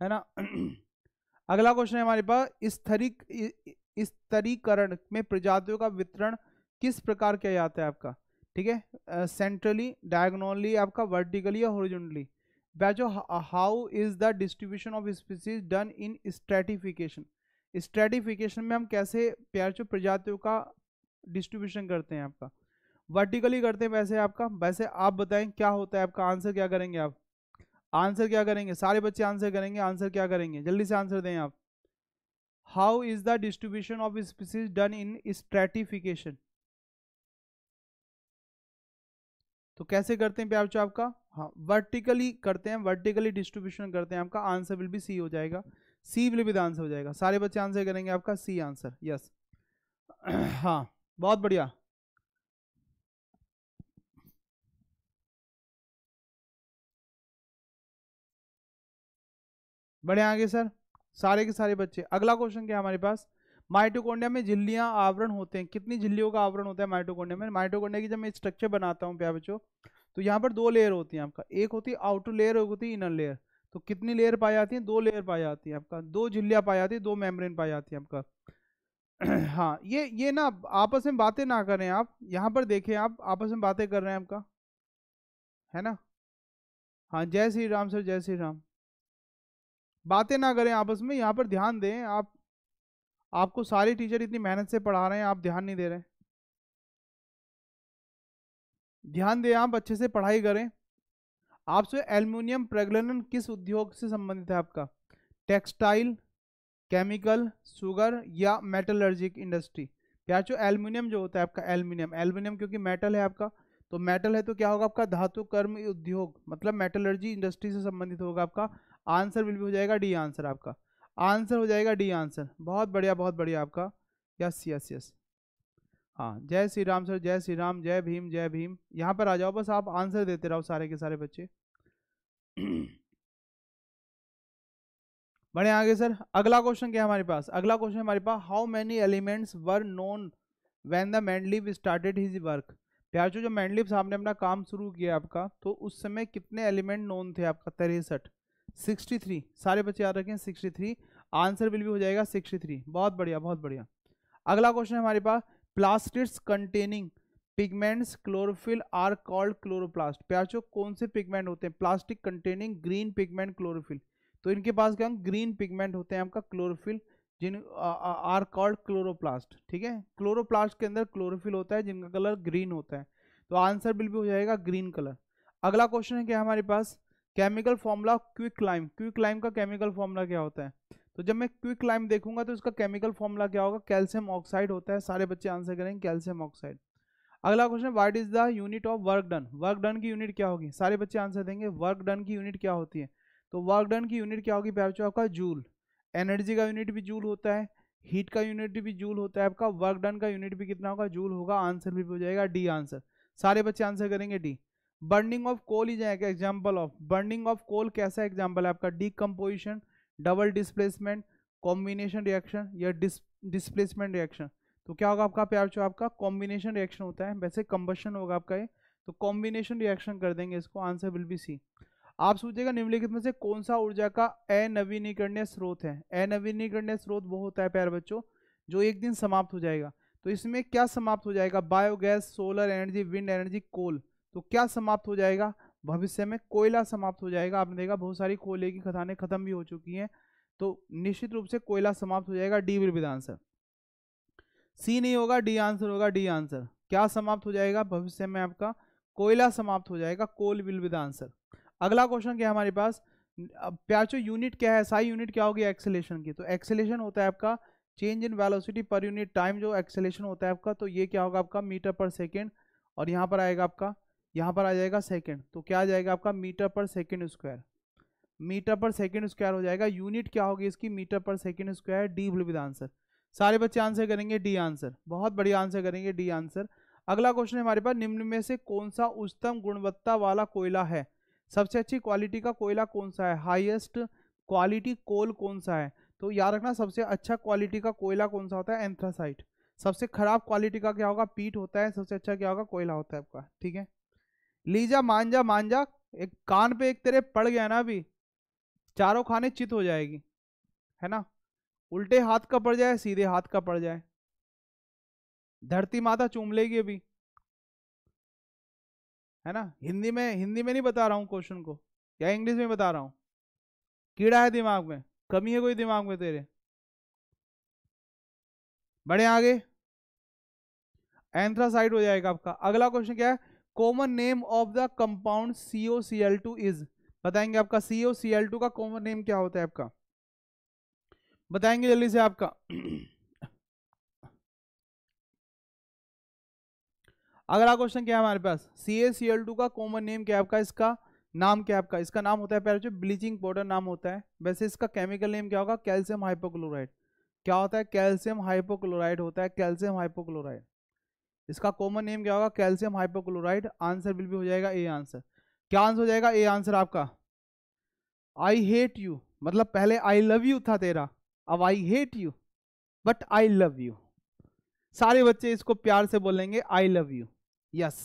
है ना अगला क्वेश्चन है हमारे पास स्थरिक स्तरीकरण में प्रजातियों का वितरण किस प्रकार किया जाता है आपका ठीक है सेंट्रली डायगोनली आपका वर्टिकली या होरिजेंटली बैचो how is the distribution of species done in stratification stratification में हम कैसे प्यार प्रजातियों का डिस्ट्रीब्यूशन करते हैं आपका वर्टिकली करते हैं वैसे आपका वैसे आप बताएं क्या होता है आपका आंसर क्या करेंगे आप आंसर क्या करेंगे सारे बच्चे आंसर करेंगे आंसर क्या करेंगे जल्दी से आंसर दें आप how is the distribution of species done in stratification तो कैसे करते हैं प्यार आपका हाँ वर्टिकली करते हैं वर्टिकली डिस्ट्रीब्यूशन करते हैं आपका आंसर विल भी सी हो जाएगा C will be the answer हो जाएगा सारे बच्चे आंसर करेंगे आपका सी आंसर यस हाँ बहुत बढ़िया बड़े आगे सर सारे के सारे बच्चे अगला क्वेश्चन क्या हमारे पास माइटोकोंडिया में झिल्लियाँ आवरण होते हैं कितनी झिल्लियों का आवरण होता है माइटोकोंडिया में माइटोकोंडिया की जब मैं स्ट्रक्चर बनाता हूँ प्या बच्चों तो यहाँ पर दो लेयर होती है आपका एक होती है आउटर लेयर एक होती है इनर लेयर तो कितनी लेयर पाई जाती है दो लेयर पाई जाती है आपका दो झिल्लियाँ पाई जाती है दो मेम्ब्रेन पाई जाती है आपका हाँ ये ये ना आपस में बातें ना करें आप यहाँ पर देखें आप आपस में बातें कर रहे हैं आपका है ना हाँ जय श्री राम सर जय श्री राम बातें ना करें आपस में यहाँ पर ध्यान दें आप आपको सारे टीचर इतनी मेहनत से पढ़ा रहे हैं आप ध्यान नहीं दे रहे ध्यान दें आप अच्छे से पढ़ाई करें आपसे एल्यूमिनियम प्रगलन किस उद्योग से संबंधित है आपका टेक्सटाइल केमिकल सुगर या मेटलर्जिक इंडस्ट्री प्यार जो एल्यूमिनियम जो होता है आपका एल्यूमिनियम एल्यूमिनियम क्योंकि मेटल है आपका तो मेटल है तो क्या होगा आपका धातु कर्म उद्योग मतलब मेटलर्जी इंडस्ट्री से संबंधित होगा आपका आंसर विल भी हो जाएगा डी आंसर आपका आंसर हो जाएगा डी आंसर बहुत बढ़िया बहुत बढ़िया आपका यस यस यस हाँ जय श्री राम सर जय श्री राम जय भीम जय भीम यहाँ पर आ जाओ बस आप आंसर देते रहो सारे के सारे बच्चे बढ़े आगे सर अगला क्वेश्चन क्या हमारे पास अगला क्वेश्चन हमारे पास how many elements were known when the Mendeleev started his work प्याचो जो मैंडलिप साहब ने अपना काम शुरू किया आपका तो उस समय कितने एलिमेंट नोन थे आपका तिरसठ सिक्सटी थ्री सारे बच्चे याद रखें सिक्सटी थ्री आंसर बिल भी हो जाएगा सिक्सटी थ्री बहुत बढ़िया बहुत बढ़िया अगला क्वेश्चन हमारे पास plastids containing pigments chlorophyll are called chloroplast प्याचो कौन से पिगमेंट होते हैं plastic containing green pigment chlorophyll तो इनके पास क्या ग्रीन पिगमेंट होते हैं आपका क्लोरोफिल जिन आर कॉल्ड क्लोरोप्लास्ट ठीक है क्लोरोप्लास्ट के अंदर क्लोरोफिल होता है जिनका कलर ग्रीन होता है तो आंसर बिल भी हो जाएगा ग्रीन कलर अगला क्वेश्चन है क्या हमारे पास chemical formula quicklime quicklime का केमिकल फॉर्मूला क्या होता है तो जब मैं क्विक लाइम देखूंगा तो इसका केमिकल फॉर्मूला क्या होगा कैल्शियम ऑक्साइड होता है सारे बच्चे आंसर करेंगे कैल्शियम ऑक्साइड अगला question what is the unit of work done work done की यूनिट क्या होगी सारे बच्चे आंसर देंगे वर्क डन की यूनिट क्या होती है तो वर्क डन की यूनिट क्या होगी बच्चों आपका जूल एनर्जी का यूनिट भी जूल होता है हीट का यूनिट भी जूल होता है आपका वर्क डन का यूनिट भी कितना होगा जूल होगा आंसर भी हो जाएगा डी आंसर सारे बच्चे आंसर करेंगे D burning of coal is एक example of burning of coal कैसा एग्जाम्पल है आपका decomposition double displacement combination reaction या डिस्प्लेसमेंट रिएक्शन तो क्या होगा आपका प्यार चो आपका कॉम्बिनेशन रिएक्शन होता है वैसे कम्बशन होगा आपका ये तो कॉम्बिनेशन रिएक्शन कर देंगे इसको आंसर विल बी सी आप सोचिएगा निम्नलिखित में से कौन सा ऊर्जा का अनवीनीकरणीय स्रोत है अनवीनीकरणीय स्रोत वो होता है प्यार बच्चों जो एक दिन समाप्त हो जाएगा तो इसमें क्या समाप्त हो जाएगा biogas solar energy wind energy coal तो क्या समाप्त हो जाएगा भविष्य में कोयला समाप्त हो जाएगा आपने देखा बहुत सारी कोयले की खदानें खत्म भी हो चुकी हैं तो निश्चित रूप से कोयला समाप्त हो जाएगा D will be the answer C नहीं होगा डी आंसर होगा डी आंसर क्या समाप्त हो जाएगा भविष्य में आपका कोयला समाप्त हो जाएगा coal will be the answer अगला क्वेश्चन क्या है हमारे पास प्याचो यूनिट क्या है एसआई यूनिट क्या होगी एक्सेलेशन की तो एक्सेलेशन होता है आपका change in velocity per unit time जो एक्सेलेशन होता है आपका तो ये क्या होगा आपका मीटर पर सेकेंड और यहाँ पर आएगा आपका यहाँ पर आ जाएगा सेकेंड तो क्या आ जाएगा आपका metre per second square metre per second square हो जाएगा यूनिट क्या होगी इसकी metre per second square D will be the answer सारे बच्चे आंसर करेंगे डी आंसर बहुत बढ़िया आंसर करेंगे डी आंसर अगला क्वेश्चन हमारे पास निम्न में से कौन सा उच्चतम गुणवत्ता वाला कोयला है सबसे अच्छी क्वालिटी का कोयला कौन सा है हाईएस्ट क्वालिटी कोल कौन सा है तो याद रखना सबसे अच्छा क्वालिटी का कोयला कौन सा होता है एंथ्रासाइट सबसे खराब क्वालिटी का क्या होगा पीट होता है सबसे अच्छा क्या होगा कोयला होता है आपका ठीक है लीजा मांजा मांजा एक कान पे एक तेरे पड़ गया ना अभी चारों खाने चित हो जाएगी है ना उल्टे हाथ का पड़ जाए सीधे हाथ का पड़ जाए धरती माता चूम लेगी अभी है ना हिंदी में हिंदी में नहीं बता रहा हूँ क्वेश्चन को या इंग्लिश में बता रहा हूँ कीड़ा है दिमाग में कमी है कोई दिमाग में तेरे बड़े आगे एंथ्रासाइट हो जाएगा आपका अगला क्वेश्चन क्या है common name of the compound COCl2 is बताएंगे आपका COCl2 का कॉमन नेम क्या होता है आपका बताएंगे जल्दी से आपका अगला क्वेश्चन क्या है हमारे पास CaCl2 का कॉमन नेम क्या है आपका इसका नाम क्या आपका इसका नाम होता है पहले जो ब्लीचिंग पाउडर नाम होता है वैसे इसका केमिकल नेम क्या होगा कैल्शियम हाइपोक्लोराइड क्या होता है कैल्शियम हाइपोक्लोराइड होता है कैल्शियम हाइपोक्लोराइड इसका कॉमन नेम क्या होगा कैल्शियम हाइपोक्लोराइड आंसर बिल भी हो जाएगा ए आंसर क्या आंसर हो जाएगा ए आंसर आपका आई हेट यू मतलब पहले आई लव यू था तेरा अब I hate you but I love you सारे बच्चे इसको प्यार से बोलेंगे आई लव यू यस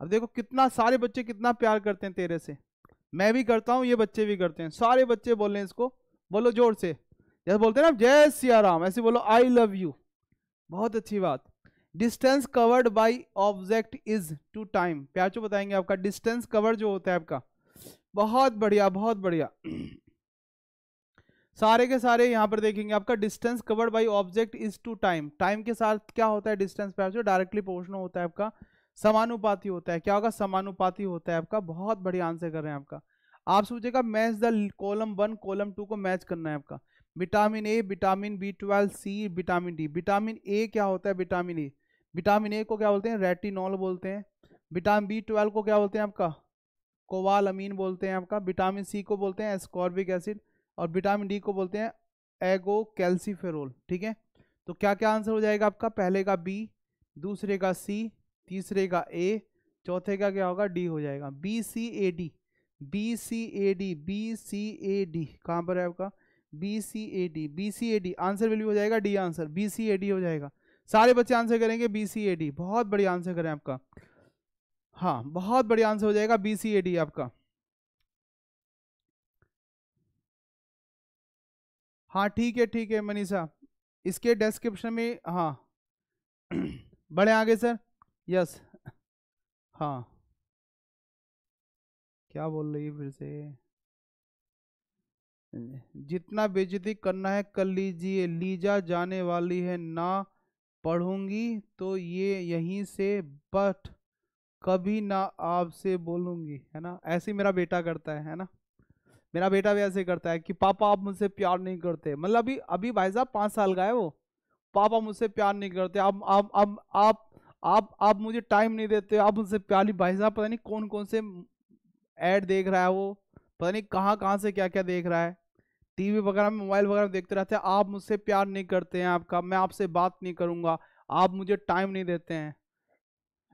अब देखो कितना सारे बच्चे कितना प्यार करते हैं तेरे से मैं भी करता हूँ ये बच्चे भी करते हैं सारे बच्चे बोल रहे हैं इसको बोलो जोर से जैसे बोलते हैं ना जय सिया राम ऐसे बोलो आई लव यू बहुत अच्छी बात distance covered by object is to time प्याचो बताएंगे आपका डिस्टेंस कवर जो होता है आपका बहुत बढ़िया बहुत बढ़िया सारे के सारे यहाँ पर देखेंगे आपका distance covered by object is to time time के साथ क्या होता है डिस्टेंस प्याचो डायरेक्टली पोषण होता है आपका समानुपाती होता है क्या होगा समानुपाती होता है आपका बहुत बढ़िया आंसर कर रहे हैं आपका आप सोचेगा match the column one column two को मैच करना है आपका vitamin A vitamin B twelve C vitamin D vitamin A क्या होता है विटामिन ए विटामिन ए को क्या बोलते हैं रेटिनॉल बोलते हैं विटामिन बी ट्वेल्व को क्या बोलते हैं आपका कोवाल अमीन बोलते हैं आपका विटामिन सी को बोलते हैं एस्कॉर्बिक एसिड और विटामिन डी को बोलते हैं एगो कैल्सीफेरोल ठीक है तो क्या क्या आंसर हो जाएगा आपका पहले का बी दूसरे का सी तीसरे का ए चौथे का क्या होगा डी हो जाएगा B C A D B C A D B C A D कहाँ पर है आपका B C A D B C A D answer value हो जाएगा D answer B C A D हो जाएगा सारे बच्चे आंसर करेंगे बी सी ए डी बहुत बढ़िया आंसर करें आपका हाँ बहुत बढ़िया आंसर हो जाएगा बी सी ए डी आपका हाँ ठीक है ठीक है मनीषा इसके डिस्क्रिप्शन में हाँ बढ़े आगे सर यस हाँ क्या बोल रही है फिर से जितना बेजती करना है कर लीजिए लीजा जाने वाली है ना पढ़ूंगी तो ये यहीं से बट कभी ना आपसे बोलूंगी है ना ऐसे ही मेरा बेटा करता है है ना मेरा बेटा भी ऐसे करता है कि पापा आप मुझसे प्यार नहीं करते मतलब अभी अभी भाई साहब पाँच साल का है वो पापा मुझसे प्यार नहीं करते अब आप अब आप आप आप मुझे टाइम नहीं देते आप मुझसे प्यार नहीं भाई साहब पता नहीं कौन कौन से ऐड देख रहा है वो पता नहीं कहाँ कहाँ से क्या क्या देख रहा है टीवी वगैरह में मोबाइल वगैरह देखते रहते हैं आप मुझसे प्यार नहीं करते हैं आपका मैं आपसे बात नहीं करूंगा आप मुझे टाइम नहीं देते हैं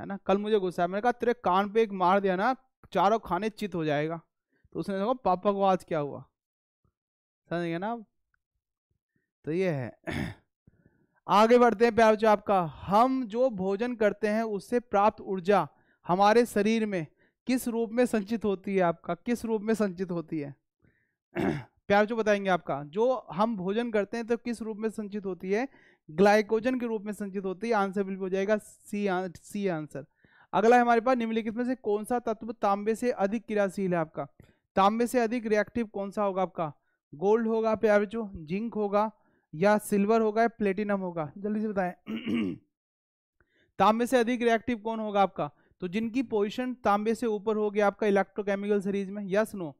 है ना कल मुझे गुस्सा है मैंने कहा तेरे कान पे एक मार दिया ना चारों खाने चित हो जाएगा तो उसने देखो पापा को आज क्या हुआ समझ ना आप तो ये है आगे बढ़ते हैं प्यार बच्चों आपका हम जो भोजन करते हैं उससे प्राप्त ऊर्जा हमारे शरीर में किस रूप में संचित होती है आपका किस रूप में संचित होती है प्याज जो बताएंगे आपका जो हम भोजन करते हैं तो किस रूप में संचित होती है ग्लाइकोजन के रूप में संचित होती है आंसर बिल्कुल हो जाएगा सी सी आंसर अगला हमारे पास निम्नलिखित में से कौन सा तत्व तांबे से अधिक क्रियाशील है आपका तांबे से अधिक रिएक्टिव कौन सा होगा आपका गोल्ड होगा प्यावेचो जिंक होगा या सिल्वर होगा या प्लेटिनम होगा जल्दी से बताएं तांबे से अधिक रिएक्टिव कौन होगा आपका तो जिनकी पोजिशन तांबे से ऊपर होगी आपका इलेक्ट्रोकेमिकल सीरीज में yes no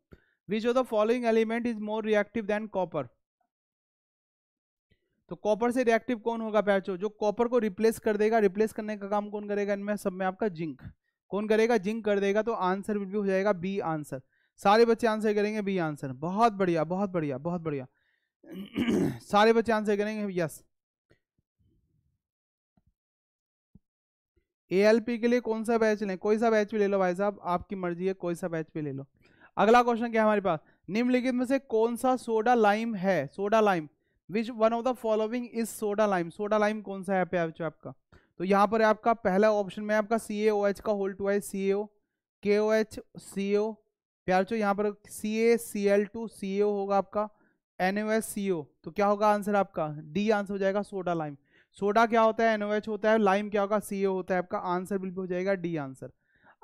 which of the following element is more reactive than copper तो कॉपर से रिएक्टिव कौन होगा पैचो जो कॉपर को रिप्लेस कर देगा रिप्लेस करने का काम कौन करेगा इनमें सब में आपका जिंक कौन करेगा जिंक कर देगा तो आंसर विल भी हो जाएगा बी आंसर सारे बच्चे आंसर करेंगे बी आंसर बहुत बढ़िया बहुत बढ़िया बहुत बढ़िया सारे बच्चे आंसर करेंगे यस ए के लिए कौन सा बैच लें कोई सा बैच भी ले लो भाई साहब आपकी मर्जी है कोई सा बैच भी ले लो अगला क्वेश्चन क्या है हमारे पास निम्नलिखित में से कौन सा सोडा लाइम है soda lime which one of the following is soda lime soda lime कौन सा है पे आपका तो यहाँ पर आपका पहला ऑप्शन में आपका सी ए ओ एच का whole two I C A K O H C ओ प्यार चो यहाँ पर सी ए सी एल टू सी ए होगा आपका एन ओ एच सी ओ तो क्या होगा आंसर आपका डी आंसर हो जाएगा सोडा लाइम सोडा क्या होता है एन ओ एच होता है लाइम क्या होगा सी ए होता है आपका आंसर बिल्कुल हो जाएगा डी आंसर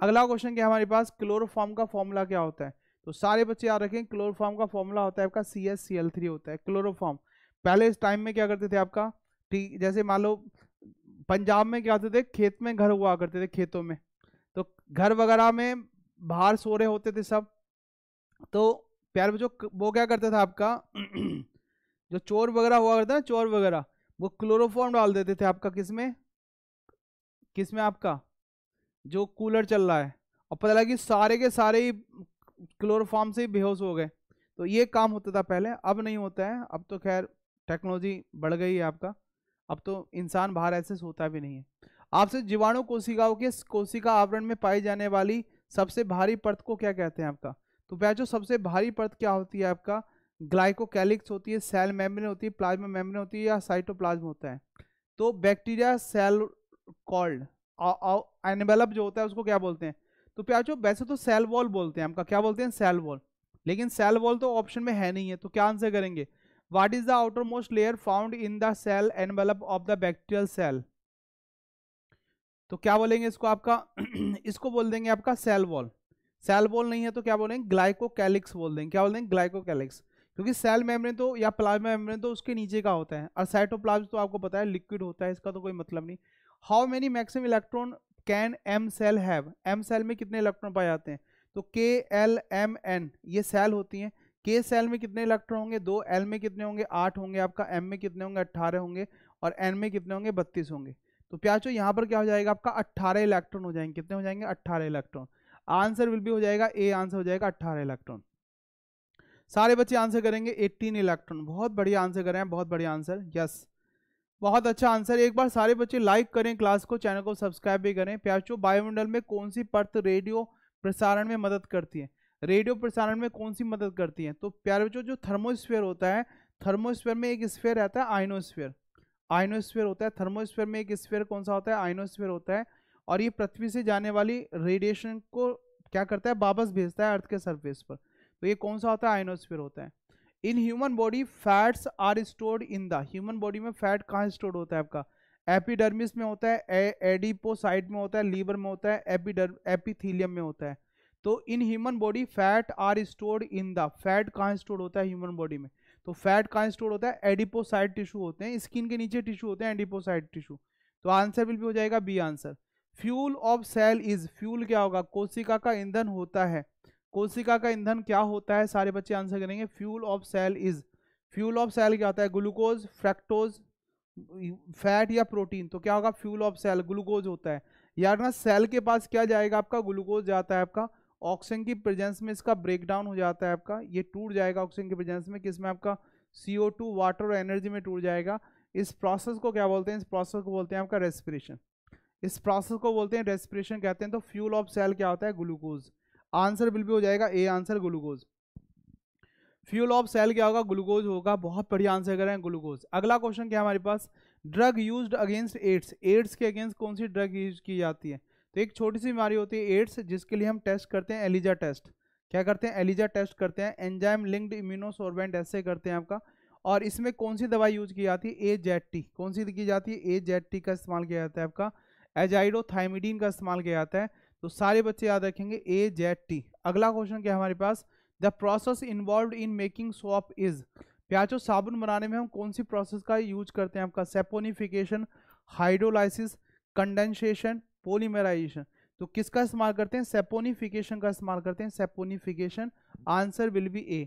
अगला क्वेश्चन क्या हमारे पास क्लोरोफॉर्म का फॉर्मूला क्या होता है तो सारे बच्चे याद रखें क्लोरोफॉर्म का फॉर्मूला होता है आपका C S C L three होता है क्लोरोफॉर्म पहले इस टाइम में क्या करते थे आपका ठीक जैसे मान लो पंजाब में क्या होते थे खेत में घर हुआ करते थे खेतों में तो घर वगैरह में बाहर सो रहे होते थे सब तो प्यार बच्चों वो क्या करता था आपका जो चोर वगैरह हुआ करता है चोर वगैरह वो क्लोरोफॉर्म डाल देते थे आपका किस में किस में आपका जो कूलर चल रहा है और पता लगा कि सारे के सारे ही क्लोरोफार्म से ही बेहोश हो गए तो ये काम होता था पहले अब नहीं होता है अब तो खैर टेक्नोलॉजी बढ़ गई है आपका अब तो इंसान बाहर ऐसे सोता भी नहीं है आपसे जीवाणु कोशिकाओं के कोशिका आवरण में पाई जाने वाली सबसे भारी परत को क्या कहते हैं आपका तो जो सबसे भारी परत क्या होती है आपका ग्लाइकोकैलिक्स होती है सेल मेम्ब्रेन होती है प्लाज्मा मेम्ब्रेन होती है या साइटोप्लाज्म होता है तो बैक्टीरिया सेल कॉल्ड एनवेलप जो होता है उसको क्या बोलते हैं तो प्याजो वैसे तो सेल वॉल बोलते हैं हमका क्या बोलते हैं सेल वॉल लेकिन सेल वॉल तो ऑप्शन में है नहीं है तो क्या आंसर करेंगे what is the outermost layer found in the cell envelope of the bacterial cell तो क्या बोलेंगे इसको आपका इसको बोल देंगे आपका सेल वॉल सेल वॉल नहीं है तो क्या बोलेंगे ग्लाइकोकैलिक्स बोल देंगे क्या बोल देंगे ग्लाइकोकैलिक्स क्योंकि सेल मेम्ब्रेन तो या प्लाज्मा मेम्ब्रेन तो उसके नीचे का होता है और साइटोप्लाज्म तो आपको पता है लिक्विड होता है इसका तो कोई मतलब नहीं how many maximum electron can M shell have M shell में कितने इलेक्ट्रॉन पाए जाते हैं तो के एल एम एन ये सेल होती हैं के सेल में कितने इलेक्ट्रॉन होंगे दो एल में कितने होंगे आठ होंगे आपका एम में कितने होंगे अट्ठारह होंगे और एन में कितने होंगे बत्तीस होंगे तो प्याचो यहाँ पर क्या हो जाएगा आपका अट्ठारह इलेक्ट्रॉन हो जाएंगे कितने हो जाएंगे अट्ठारह इलेक्ट्रॉन आंसर विल भी हो जाएगा ए आंसर हो जाएगा अट्ठारह इलेक्ट्रॉन सारे बच्चे आंसर करेंगे एट्टीन इलेक्ट्रॉन बहुत बढ़िया आंसर कर रहे हैं बहुत बढ़िया आंसर यस बहुत अच्छा आंसर एक बार सारे बच्चे लाइक करें क्लास को चैनल को सब्सक्राइब भी करें प्याचो वायुमंडल में कौन सी पर्थ रेडियो प्रसारण में मदद करती है रेडियो प्रसारण में कौन सी मदद करती है तो प्यारे बच्चों जो थर्मोस्फेयर होता है थर्मोस्फेयर में एक स्फेयर रहता है आइनोस्फेयर आइनोस्फेयर होता है थर्मोस्फेयर में एक स्फेयर कौन सा होता है आइनोस्फेयर होता है और ये पृथ्वी से जाने वाली रेडिएशन को क्या करता है वापस भेजता है अर्थ के सरफेस पर तो ये कौन सा होता है आइनोस्फेयर होता है in human body fats are stored in the human body में फैट कहाँ स्टोर होता है आपका एपिडर्मिस में होता है एडिपोसाइट में होता है लीवर में होता है एपिडर एपिथीलियम में होता है तो in human body fat are stored in the fat कहाँ स्टोर होता है ह्यूमन बॉडी में तो फैट कहाँ स्टोर होता है एडिपोसाइट टिश्यू होते हैं स्किन के नीचे टिश्यू होते हैं एडिपोसाइट टिश्यू तो आंसर भी हो जाएगा B answer fuel of cell is fuel क्या होगा कोशिका का ईंधन होता है कोशिका का ईंधन क्या होता है सारे बच्चे आंसर करेंगे fuel of cell is fuel of cell क्या होता है ग्लूकोज फ्रैक्टोज फैट या प्रोटीन तो क्या होगा फ्यूल ऑफ सेल ग्लूकोज होता है यार ना सेल के पास क्या जाएगा आपका ग्लूकोज जाता है आपका ऑक्सीजन की प्रेजेंस में इसका ब्रेकडाउन हो जाता है आपका ये टूट जाएगा ऑक्सीजन की प्रेजेंस में किसमें आपका सी ओ टू वाटर और एनर्जी में टूट जाएगा इस प्रोसेस को क्या बोलते हैं इस प्रोसेस को बोलते हैं आपका रेस्पिरेशन इस प्रोसेस को बोलते हैं रेस्पिरेशन कहते हैं तो फ्यूल ऑफ सेल क्या होता है ग्लूकोज आंसर भी हो जाएगा A answer glucose fuel of cell क्या होगा ग्लूकोज होगा बहुत बढ़िया आंसर करें ग्लूकोज अगला क्वेश्चन क्या हमारे पास drug use against AIDS AIDS के अगेंस्ट कौन सी ड्रग यूज की जाती है तो एक छोटी सी बीमारी होती है एड्स जिसके लिए हम टेस्ट करते हैं एलिजा टेस्ट क्या करते हैं एलिजा टेस्ट करते हैं एंजाइम लिंक्ड इम्यूनोसोरबेंट ऐसे करते हैं आपका और इसमें कौन सी दवाई यूज की जाती है ए जेड टी कौन सी की जाती है ए जेड टी का इस्तेमाल किया जाता है आपका एजाइडोथाइमिडीन का इस्तेमाल किया जाता है तो सारे बच्चे याद रखेंगे ए जेड टी अगला क्वेश्चन क्या हमारे पास the process involve in making soap is प्याचो साबुन बनाने में हम कौन सी प्रोसेस का यूज करते हैं आपका सेपोनिफिकेशन हाइड्रोलाइसिस कंडेंसेशन पोलीमराइजेशन तो किसका इस्तेमाल करते हैं सेपोनिफिकेशन का इस्तेमाल करते हैं saponification answer will be A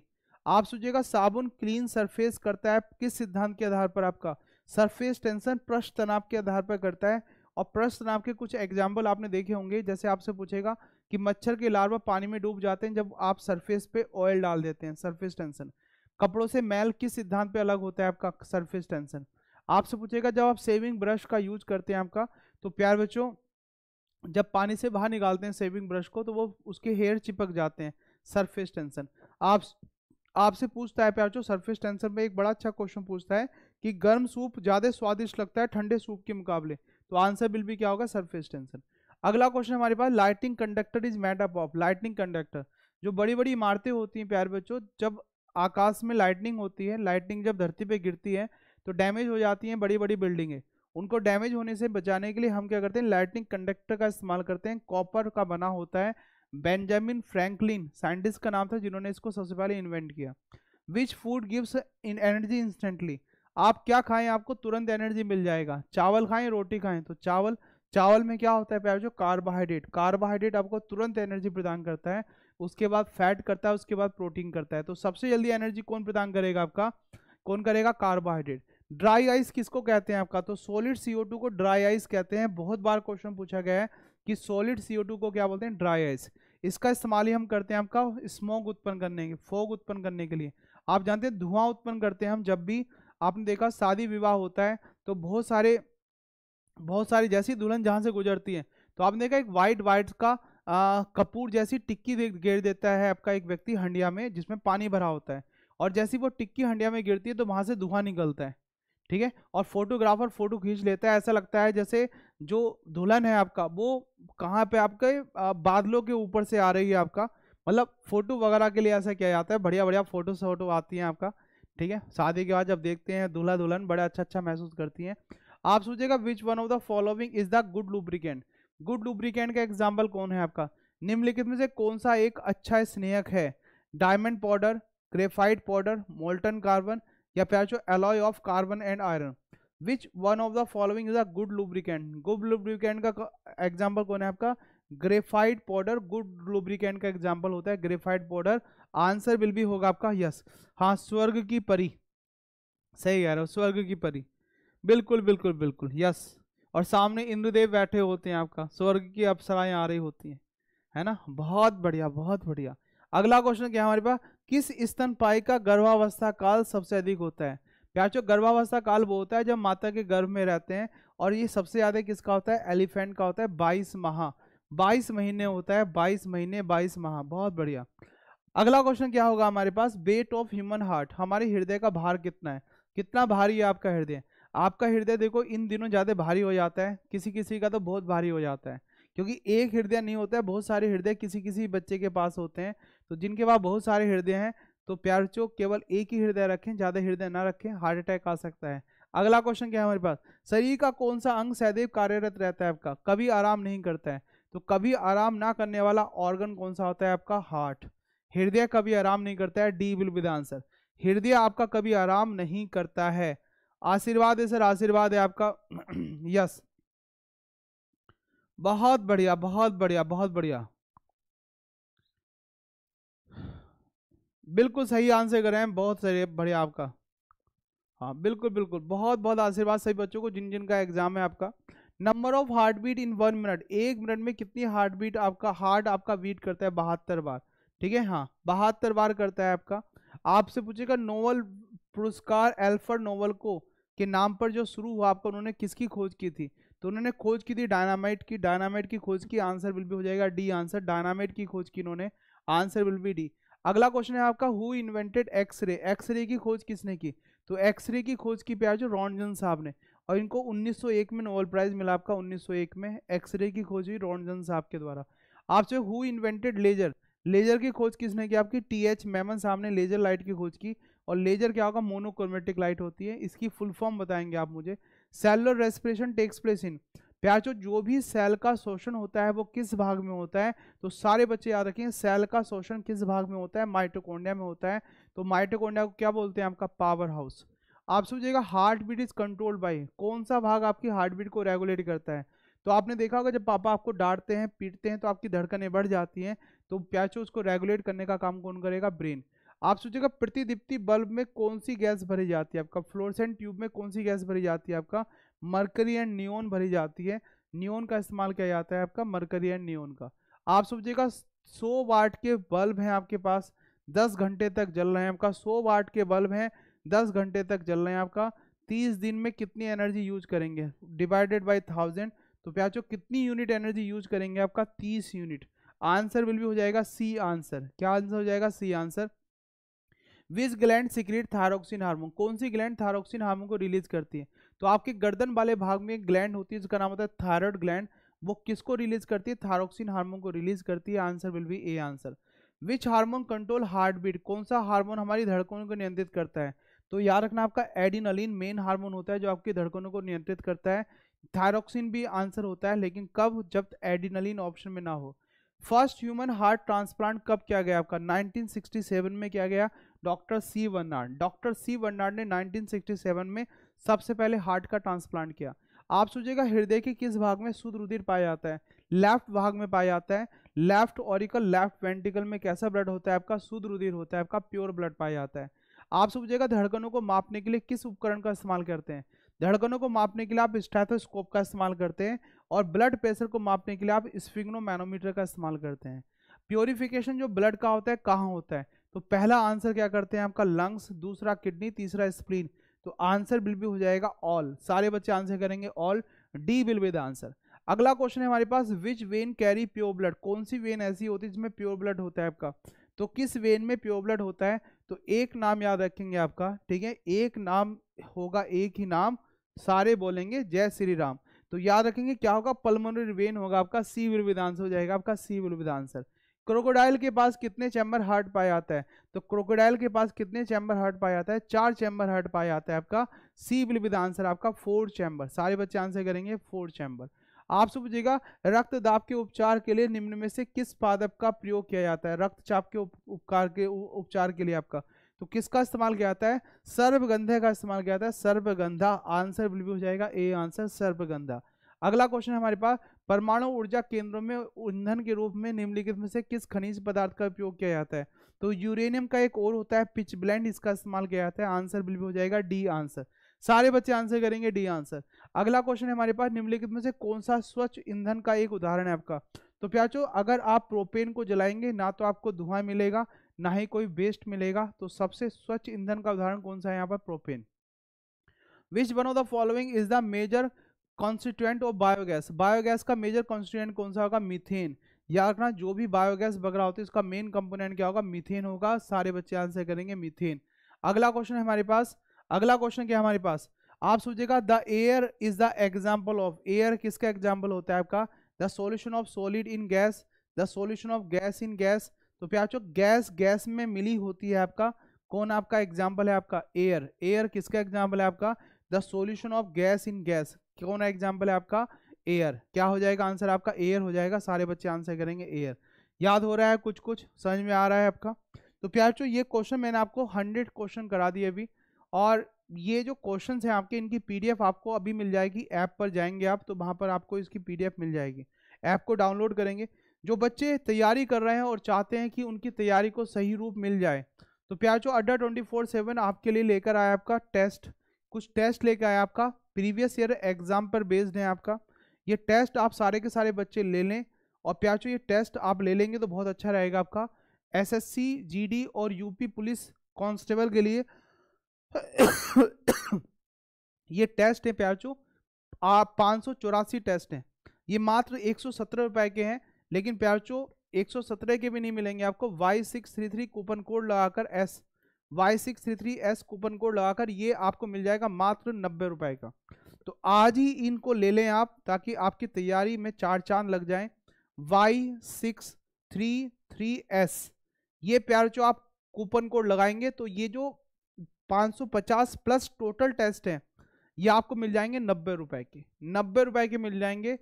आप सोचिएगा साबुन क्लीन सरफेस करता है किस सिद्धांत के आधार पर आपका सरफेस टेंशन पृष्ठ तनाव के आधार पर करता है और प्रश्न नाम के कुछ एग्जाम्पल आपने देखे होंगे जैसे आपसे पूछेगा कि मच्छर के लार्वा पानी में डूब जाते हैं जब आप सरफेस पे ऑयल डाल देते हैं सरफेस टेंशन कपड़ों से मैल किस सिद्धांत पे अलग होता है आपका सरफेस टेंशन आपसे पूछेगा जब आप सेविंग ब्रश का यूज करते हैं आपका तो प्यार बच्चों जब पानी से बाहर निकालते हैं सेविंग ब्रश को तो वो उसके हेयर चिपक जाते हैं सरफेस टेंशन आप आपसे पूछता है प्यार बच्चों सरफेस टेंशन में एक बड़ा अच्छा क्वेश्चन पूछता है कि गर्म सूप ज़्यादा स्वादिष्ट लगता है ठंडे सूप के मुकाबले तो आंसर बिल भी क्या होगा सरफेस टेंशन अगला क्वेश्चन हमारे पास lighting conductor is made up of lighting conductor जो बड़ी बड़ी इमारतें होती हैं प्यार बच्चों जब आकाश में लाइटनिंग होती है लाइटनिंग जब धरती पे गिरती है तो डैमेज हो जाती हैं बड़ी बड़ी बिल्डिंगें उनको डैमेज होने से बचाने के लिए हम क्या करते हैं लाइटनिंग कंडक्टर का इस्तेमाल करते हैं कॉपर का बना होता है बेंजामिन फ्रैंकलिन साइंटिस्ट का नाम था जिन्होंने इसको सबसे पहले इन्वेंट किया which food gives in energy instantly आप क्या खाएं आपको तुरंत एनर्जी मिल जाएगा चावल खाएं रोटी खाएं तो चावल चावल में क्या होता है प्यार जो कार्बोहाइड्रेट कार्बोहाइड्रेट आपको तुरंत एनर्जी प्रदान करता है उसके बाद फैट करता है उसके बाद प्रोटीन करता है तो सबसे जल्दी एनर्जी कौन प्रदान करेगा आपका कौन करेगा कार्बोहाइड्रेट ड्राई आइस किसको कहते हैं आपका तो सॉलिड सीओ को ड्राई आइस कहते हैं बहुत बार क्वेश्चन पूछा गया है कि सॉलिड सीओ को क्या बोलते हैं ड्राई आइस इसका इस्तेमाल ही हम करते हैं आपका स्मोक उत्पन्न करने के फोग उत्पन्न करने के लिए आप जानते हैं धुआं उत्पन्न करते हैं हम जब भी आपने देखा शादी विवाह होता है तो बहुत सारे बहुत सारी जैसी दुल्हन जहाँ से गुजरती है तो आपने देखा एक वाइट वाइट का आ, कपूर जैसी टिक्की घेर देता है आपका एक व्यक्ति हंडिया में जिसमें पानी भरा होता है और जैसी वो टिक्की हंडिया में गिरती है तो वहाँ से धुआं निकलता है ठीक है और फोटोग्राफर फोटो खींच लेता है ऐसा लगता है जैसे जो दुल्हन है आपका वो कहाँ पे आपके बादलों के ऊपर से आ रही है आपका मतलब फोटो वगैरह के लिए ऐसा किया जाता है बढ़िया बढ़िया फोटो शोटो आती हैं आपका ठीक है शादी के बाद जब देखते हैं दूल्हा दुल्हन बड़ा अच्छा अच्छा महसूस करती हैं आप सोचेगा which one of the following is the good lubricant good lubricant का एग्जाम्पल कौन है आपका निम्नलिखित में से कौन सा एक अच्छा स्नेहक है diamond powder graphite powder molten carbon या प्याचो alloy of carbon and iron which one of the following is a good lubricant good lubricant का एग्जाम्पल कौन है आपका ग्रेफाइट पाउडर गुड लुब्रिकेंट का एग्जाम्पल होता है ग्रेफाइट पाउडर आंसर विल भी होगा आपका यस हाँ स्वर्ग की परी सही कह रहे हो स्वर्ग की परी बिल्कुल बिल्कुल बिल्कुल यस और सामने इंद्रदेव बैठे होते हैं आपका स्वर्ग की अप्सराएं आ रही होती हैं है ना बहुत बढ़िया बहुत बढ़िया अगला क्वेश्चन क्या है हमारे पास किस स्तन पाई का गर्भावस्था काल सबसे अधिक होता है प्याचो गर्भावस्था काल वो होता है जब माता के गर्भ में रहते हैं और ये सबसे ज़्यादा किसका होता है एलिफेंट का होता है बाईस माह बाईस महीने होता है बाईस महीने बाईस माह बहुत बढ़िया अगला क्वेश्चन क्या होगा हमारे पास वेट ऑफ ह्यूमन हार्ट हमारे हृदय का भार कितना है कितना भारी है आपका हृदय आपका हृदय देखो इन दिनों ज़्यादा भारी हो जाता है किसी किसी का तो बहुत भारी हो जाता है क्योंकि एक हृदय नहीं होता है बहुत सारे हृदय किसी किसी बच्चे के पास होते हैं तो जिनके पास बहुत सारे हृदय हैं तो प्यार चो केवल एक ही हृदय रखें ज़्यादा हृदय ना रखें हार्ट अटैक आ सकता है अगला क्वेश्चन क्या है हमारे पास शरीर का कौन सा अंग सदैव कार्यरत रहता है आपका कभी आराम नहीं करता है तो कभी आराम ना करने वाला ऑर्गन कौन सा होता है आपका हार्ट हृदय कभी आराम नहीं करता है D will be the answer हृदय आपका कभी आराम नहीं करता है आशीर्वाद है सर आशीर्वाद है आपका यस बहुत बढ़िया बहुत बढ़िया बहुत बढ़िया बिल्कुल सही आंसर कर रहे हैं बहुत सही बढ़िया आपका हाँ बिल्कुल बिल्कुल बहुत बहुत आशीर्वाद सही बच्चों को जिन जिन का एग्जाम है आपका number of heart beat in one minute एक मिनट में कितनी हार्ट बीट आपका हार्ट आपका बीट करता है बहत्तर बार ठीक है हाँ बहत्तर बार करता है आपका आपसे पूछेगा नोवल पुरस्कार एल्फर्ड नोवल को के नाम पर जो शुरू हुआ आपका उन्होंने किसकी खोज की थी तो उन्होंने खोज की थी डायनामाइट की डायनामाइट की खोज की आंसर विल भी हो जाएगा डी आंसर डायनामाइट की खोज की इन्होंने आंसर विल भी डी अगला क्वेश्चन है आपका हु इन्वेंटेड एक्सरे एक्सरे की खोज किसने की तो एक्सरे की खोज की प्यार जो रॉन्जन साहब ने और इनको 1901 में नोबल प्राइज मिला आपका 1901 में एक्सरे की खोज हुई रॉन्जन साहब के द्वारा आपसे हु इन्वेंटेड लेजर लेजर की खोज किसने की आपकी टी एच मेमन साहब ने लेजर लाइट की खोज की और लेजर क्या होगा मोनोक्रोमेटिक लाइट होती है इसकी फुल फॉर्म बताएंगे आप मुझे cellular respiration takes place in प्याचो जो भी सेल का शोषण होता है वो किस भाग में होता है तो सारे बच्चे याद रखें सेल का शोषण किस भाग में होता है माइटोकोंडिया में होता है तो माइटोकोंडिया को क्या बोलते हैं आपका पावर हाउस आप समझिएगा heart beat is controlled by कौन सा भाग आपकी हार्ट बीट को रेगुलेट करता है तो आपने देखा होगा जब पापा आपको डांटते हैं पीटते हैं तो आपकी धड़कनें बढ़ जाती हैं तो प्याचोज को रेगुलेट करने का काम कौन करेगा ब्रेन आप सोचिएगा प्रतिदीप्ति बल्ब में कौन सी गैस भरी जाती है आपका फ्लोरसेंट ट्यूब में कौन सी गैस भरी जाती है आपका मरकरी एंड न्योन भरी जाती है न्योन का इस्तेमाल किया जाता है आपका मरकरी एंड न्योन का आप सोचिएगा 100 वाट के बल्ब हैं आपके पास 10 घंटे तक जल रहे हैं आपका 100 वाट के बल्ब हैं 10 घंटे तक जल रहे हैं आपका 30 दिन में कितनी एनर्जी यूज करेंगे डिवाइडेड बाई थाउजेंड तो प्याचो कितनी यूनिट एनर्जी यूज करेंगे आपका 30 यूनिट आंसर विल भी हो जाएगा सी आंसर क्या आंसर हो जाएगा C answer which gland secrete thyroxine hormone कौन सी ग्लैंड थायरोक्सिन हार्मोन को रिलीज करती है तो आपके गर्दन वाले भाग में एक ग्लैंड होती है जिसका नाम होता है थायरॉयड ग्लैंड वो किसको रिलीज करती है थायरोक्सिन हार्मोन को रिलीज करती है answer will be A answer which hormone control heart beat कौन सा हार्मोन हमारी धड़कनों को नियंत्रित करता है तो याद रखना आपका एडिनलिन मेन हार्मोन होता है जो आपकी धड़कनों को नियंत्रित करता है थायरोक्सिन भी आंसर होता है लेकिन कब जब एडिनलिन ऑप्शन में ना हो फर्स्ट ह्यूमन हार्ट ट्रांसप्लांट कब किया गया आपका 1967 में किया गया डॉक्टर सी वर्नाड डॉक्टर सी वर्नाड ने 1967 में सबसे पहले हार्ट का ट्रांसप्लांट किया आप सोचिएगा हृदय के किस भाग में शुद्ध रुधिर पाया जाता है लेफ्ट भाग में पाया जाता है लेफ्ट ऑरिकल लेफ्ट वेंटिकल में कैसा ब्लड होता है आपका शुद्ध रुधिर होता है आपका प्योर ब्लड पाया जाता है आप सोचिएगा धड़कनों को मापने के लिए किस उपकरण का इस्तेमाल करते हैं धड़कनों को मापने के लिए आप स्टैथोस्कोप का इस्तेमाल करते हैं और ब्लड प्रेशर को मापने के लिए आप स्फिग्नोमैनोमीटर का इस्तेमाल करते हैं प्योरिफिकेशन जो ब्लड का होता है कहाँ होता है तो पहला आंसर क्या करते हैं आपका लंग्स दूसरा किडनी तीसरा स्प्लीन तो आंसर बिल भी हो जाएगा ऑल सारे बच्चे आंसर करेंगे all D will be the answer अगला क्वेश्चन है हमारे पास which vein carry pure blood कौन सी वेन ऐसी होती है जिसमें प्योर ब्लड होता है आपका तो किस वेन में प्योर ब्लड होता है तो एक नाम याद रखेंगे आपका ठीक है एक नाम होगा एक ही नाम सारे बोलेंगे जय श्री राम तो याद रखेंगे क्या होगा पल्मोनरी वेन होगा आपका सी विलविद आंसर हो जाएगा आपका सी विलविद आंसर क्रोकोडाइल के पास कितने चैम्बर हार्ट पाया जाता है तो क्रोकोडाइल के पास कितने चैम्बर हार्ट पाया जाता है चार चैम्बर हार्ट पाया जाता है आपका सी विल विद आंसर आपका फोर चैम्बर सारे बच्चे आंसर करेंगे फोर चैम्बर आपसे पूछेगा रक्त दाब के उपचार के लिए निम्न में से किस पादप का प्रयोग किया जाता है रक्तचाप के उपकार के उपचार के लिए आपका तो किसका इस्तेमाल किया जाता है सर्वगंधे का इस्तेमाल किया जाता है सर्वगंधा आंसर बिल्कुल हो जाएगा ए आंसर सर्वगंधा अगला क्वेश्चन हमारे पास परमाणु ऊर्जा केंद्रों में ईंधन के रूप में निम्नलिखित में से किस खनिज पदार्थ का उपयोग किया जाता है तो यूरेनियम का एक और होता है पिच ब्लैंड इसका इस्तेमाल किया जाता है आंसर बिल्कुल हो जाएगा डी आंसर सारे बच्चे आंसर करेंगे डी आंसर अगला क्वेश्चन हमारे पास निम्नलिखित में से कौन सा स्वच्छ ईंधन का एक उदाहरण है आपका तो प्याचो अगर आप प्रोपेन को जलाएंगे ना तो आपको धुआं मिलेगा ना ही कोई वेस्ट मिलेगा तो सबसे स्वच्छ ईंधन का उदाहरण कौन सा है यहाँ पर propane which one of the following is the major constituent of biogas biogas का मेजर कॉन्स्टिट्यूएंट कौन सा होगा मिथेन याद रखना जो भी बायोगैस वगैरह होती है उसका मेन कंपोनेंट क्या होगा मिथेन होगा सारे बच्चे आंसर करेंगे मिथेन अगला क्वेश्चन है हमारे पास अगला क्वेश्चन क्या हमारे पास आप सोचिएगा the air is the example of air किसका एग्जाम्पल होता है आपका the solution of solid in gas the solution of gas in gas तो प्याचो गैस गैस में मिली होती है आपका कौन आपका एग्जाम्पल है आपका एयर एयर किसका एग्जाम्पल है आपका the solution of gas in gas कौन एग्जाम्पल है आपका एयर क्या हो जाएगा आंसर आपका एयर हो जाएगा सारे बच्चे आंसर करेंगे एयर याद हो रहा है कुछ कुछ समझ में आ रहा है आपका तो प्याचो ये क्वेश्चन मैंने आपको हंड्रेड क्वेश्चन करा दिए अभी और ये जो क्वेश्चंस हैं आपके इनकी पीडीएफ आपको अभी मिल जाएगी ऐप पर जाएंगे आप तो वहाँ पर आपको इसकी पीडीएफ मिल जाएगी ऐप को डाउनलोड करेंगे जो बच्चे तैयारी कर रहे हैं और चाहते हैं कि उनकी तैयारी को सही रूप मिल जाए तो प्याचो अड्डा ट्वेंटी फोर सेवन आपके लिए लेकर आया आपका टेस्ट कुछ टेस्ट लेकर आया आपका प्रीवियस ईयर एग्ज़ाम पर बेस्ड है आपका ये टेस्ट आप सारे के सारे बच्चे ले लें और प्याचो ये टेस्ट आप ले लेंगे तो बहुत अच्छा रहेगा आपका एस एस और यूपी पुलिस कॉन्स्टेबल के लिए ये टेस्ट है प्याचो आप पाँच टेस्ट हैं ये मात्र एक सौ के हैं लेकिन प्यारचो 117 के भी नहीं मिलेंगे आपको Y six three three coupon code लगाकर S Y six three three S coupon code लगाकर ये आपको मिल जाएगा मात्र नब्बे रुपए का तो आज ही इनको ले लें आप ताकि आपकी तैयारी में चार चांद लग जाए Y six three three S ये प्यारचो आप कूपन कोड लगाएंगे तो ये जो 550 प्लस टोटल टेस्ट हैं ये आपको मिल जाएंगे नब्बे रुपए के नब्बे रुपए के मिल जाएंगे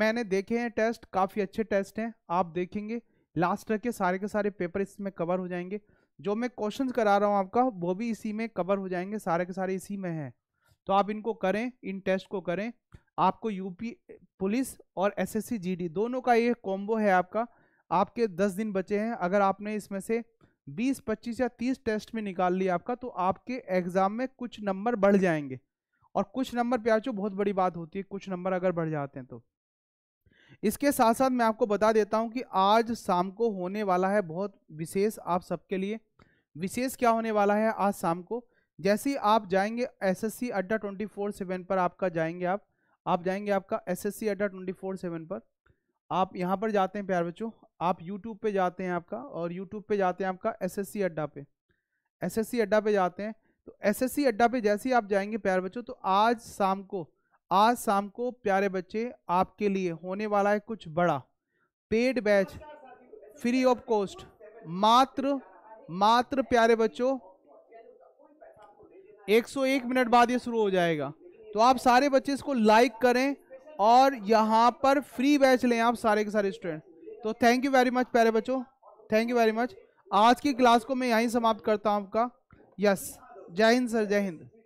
मैंने देखे हैं टेस्ट काफ़ी अच्छे टेस्ट हैं आप देखेंगे लास्ट तक के सारे के सारे पेपर इसमें कवर हो जाएंगे जो मैं क्वेश्चन करा रहा हूँ आपका वो भी इसी में कवर हो जाएंगे सारे के सारे इसी में हैं तो आप इनको करें इन टेस्ट को करें आपको यूपी पुलिस और एसएससी जीडी दोनों का ये कॉम्बो है आपका आपके दस दिन बचे हैं अगर आपने इसमें से बीस पच्चीस या तीस टेस्ट में निकाल लिया आपका तो आपके एग्ज़ाम में कुछ नंबर बढ़ जाएंगे और कुछ नंबर प्याचो बहुत बड़ी बात होती है कुछ नंबर अगर बढ़ जाते हैं तो इसके साथ साथ मैं आपको बता देता हूं कि आज शाम को होने वाला है बहुत विशेष आप सबके लिए विशेष क्या होने वाला है आज शाम को जैसे ही आप जाएंगे एस एस सी अड्डा ट्वेंटी फोर सेवन पर आपका जाएंगे आप आप जाएंगे आपका एस एस सी अड्डा ट्वेंटी फोर सेवन पर आप यहाँ पर जाते हैं प्यार बच्चों आप यूट्यूब पे जाते हैं आपका और यूट्यूब पे जाते हैं आपका एस एस सी अड्डा पे एस एस सी अड्डा पे जाते हैं तो एस एस सी अड्डा पे जैसे ही आप जाएंगे प्यार बच्चों तो आज शाम को आज शाम को प्यारे बच्चे आपके लिए होने वाला है कुछ बड़ा paid batch free of cost मात्र मात्र प्यारे बच्चों 101 मिनट बाद ये शुरू हो जाएगा तो आप सारे बच्चे इसको लाइक करें और यहाँ पर फ्री बैच लें आप सारे के सारे स्टूडेंट तो थैंक यू वेरी मच प्यारे बच्चों थैंक यू वेरी मच आज की क्लास को मैं यहीं समाप्त करता हूँ आपका यस जय हिंद सर जय हिंद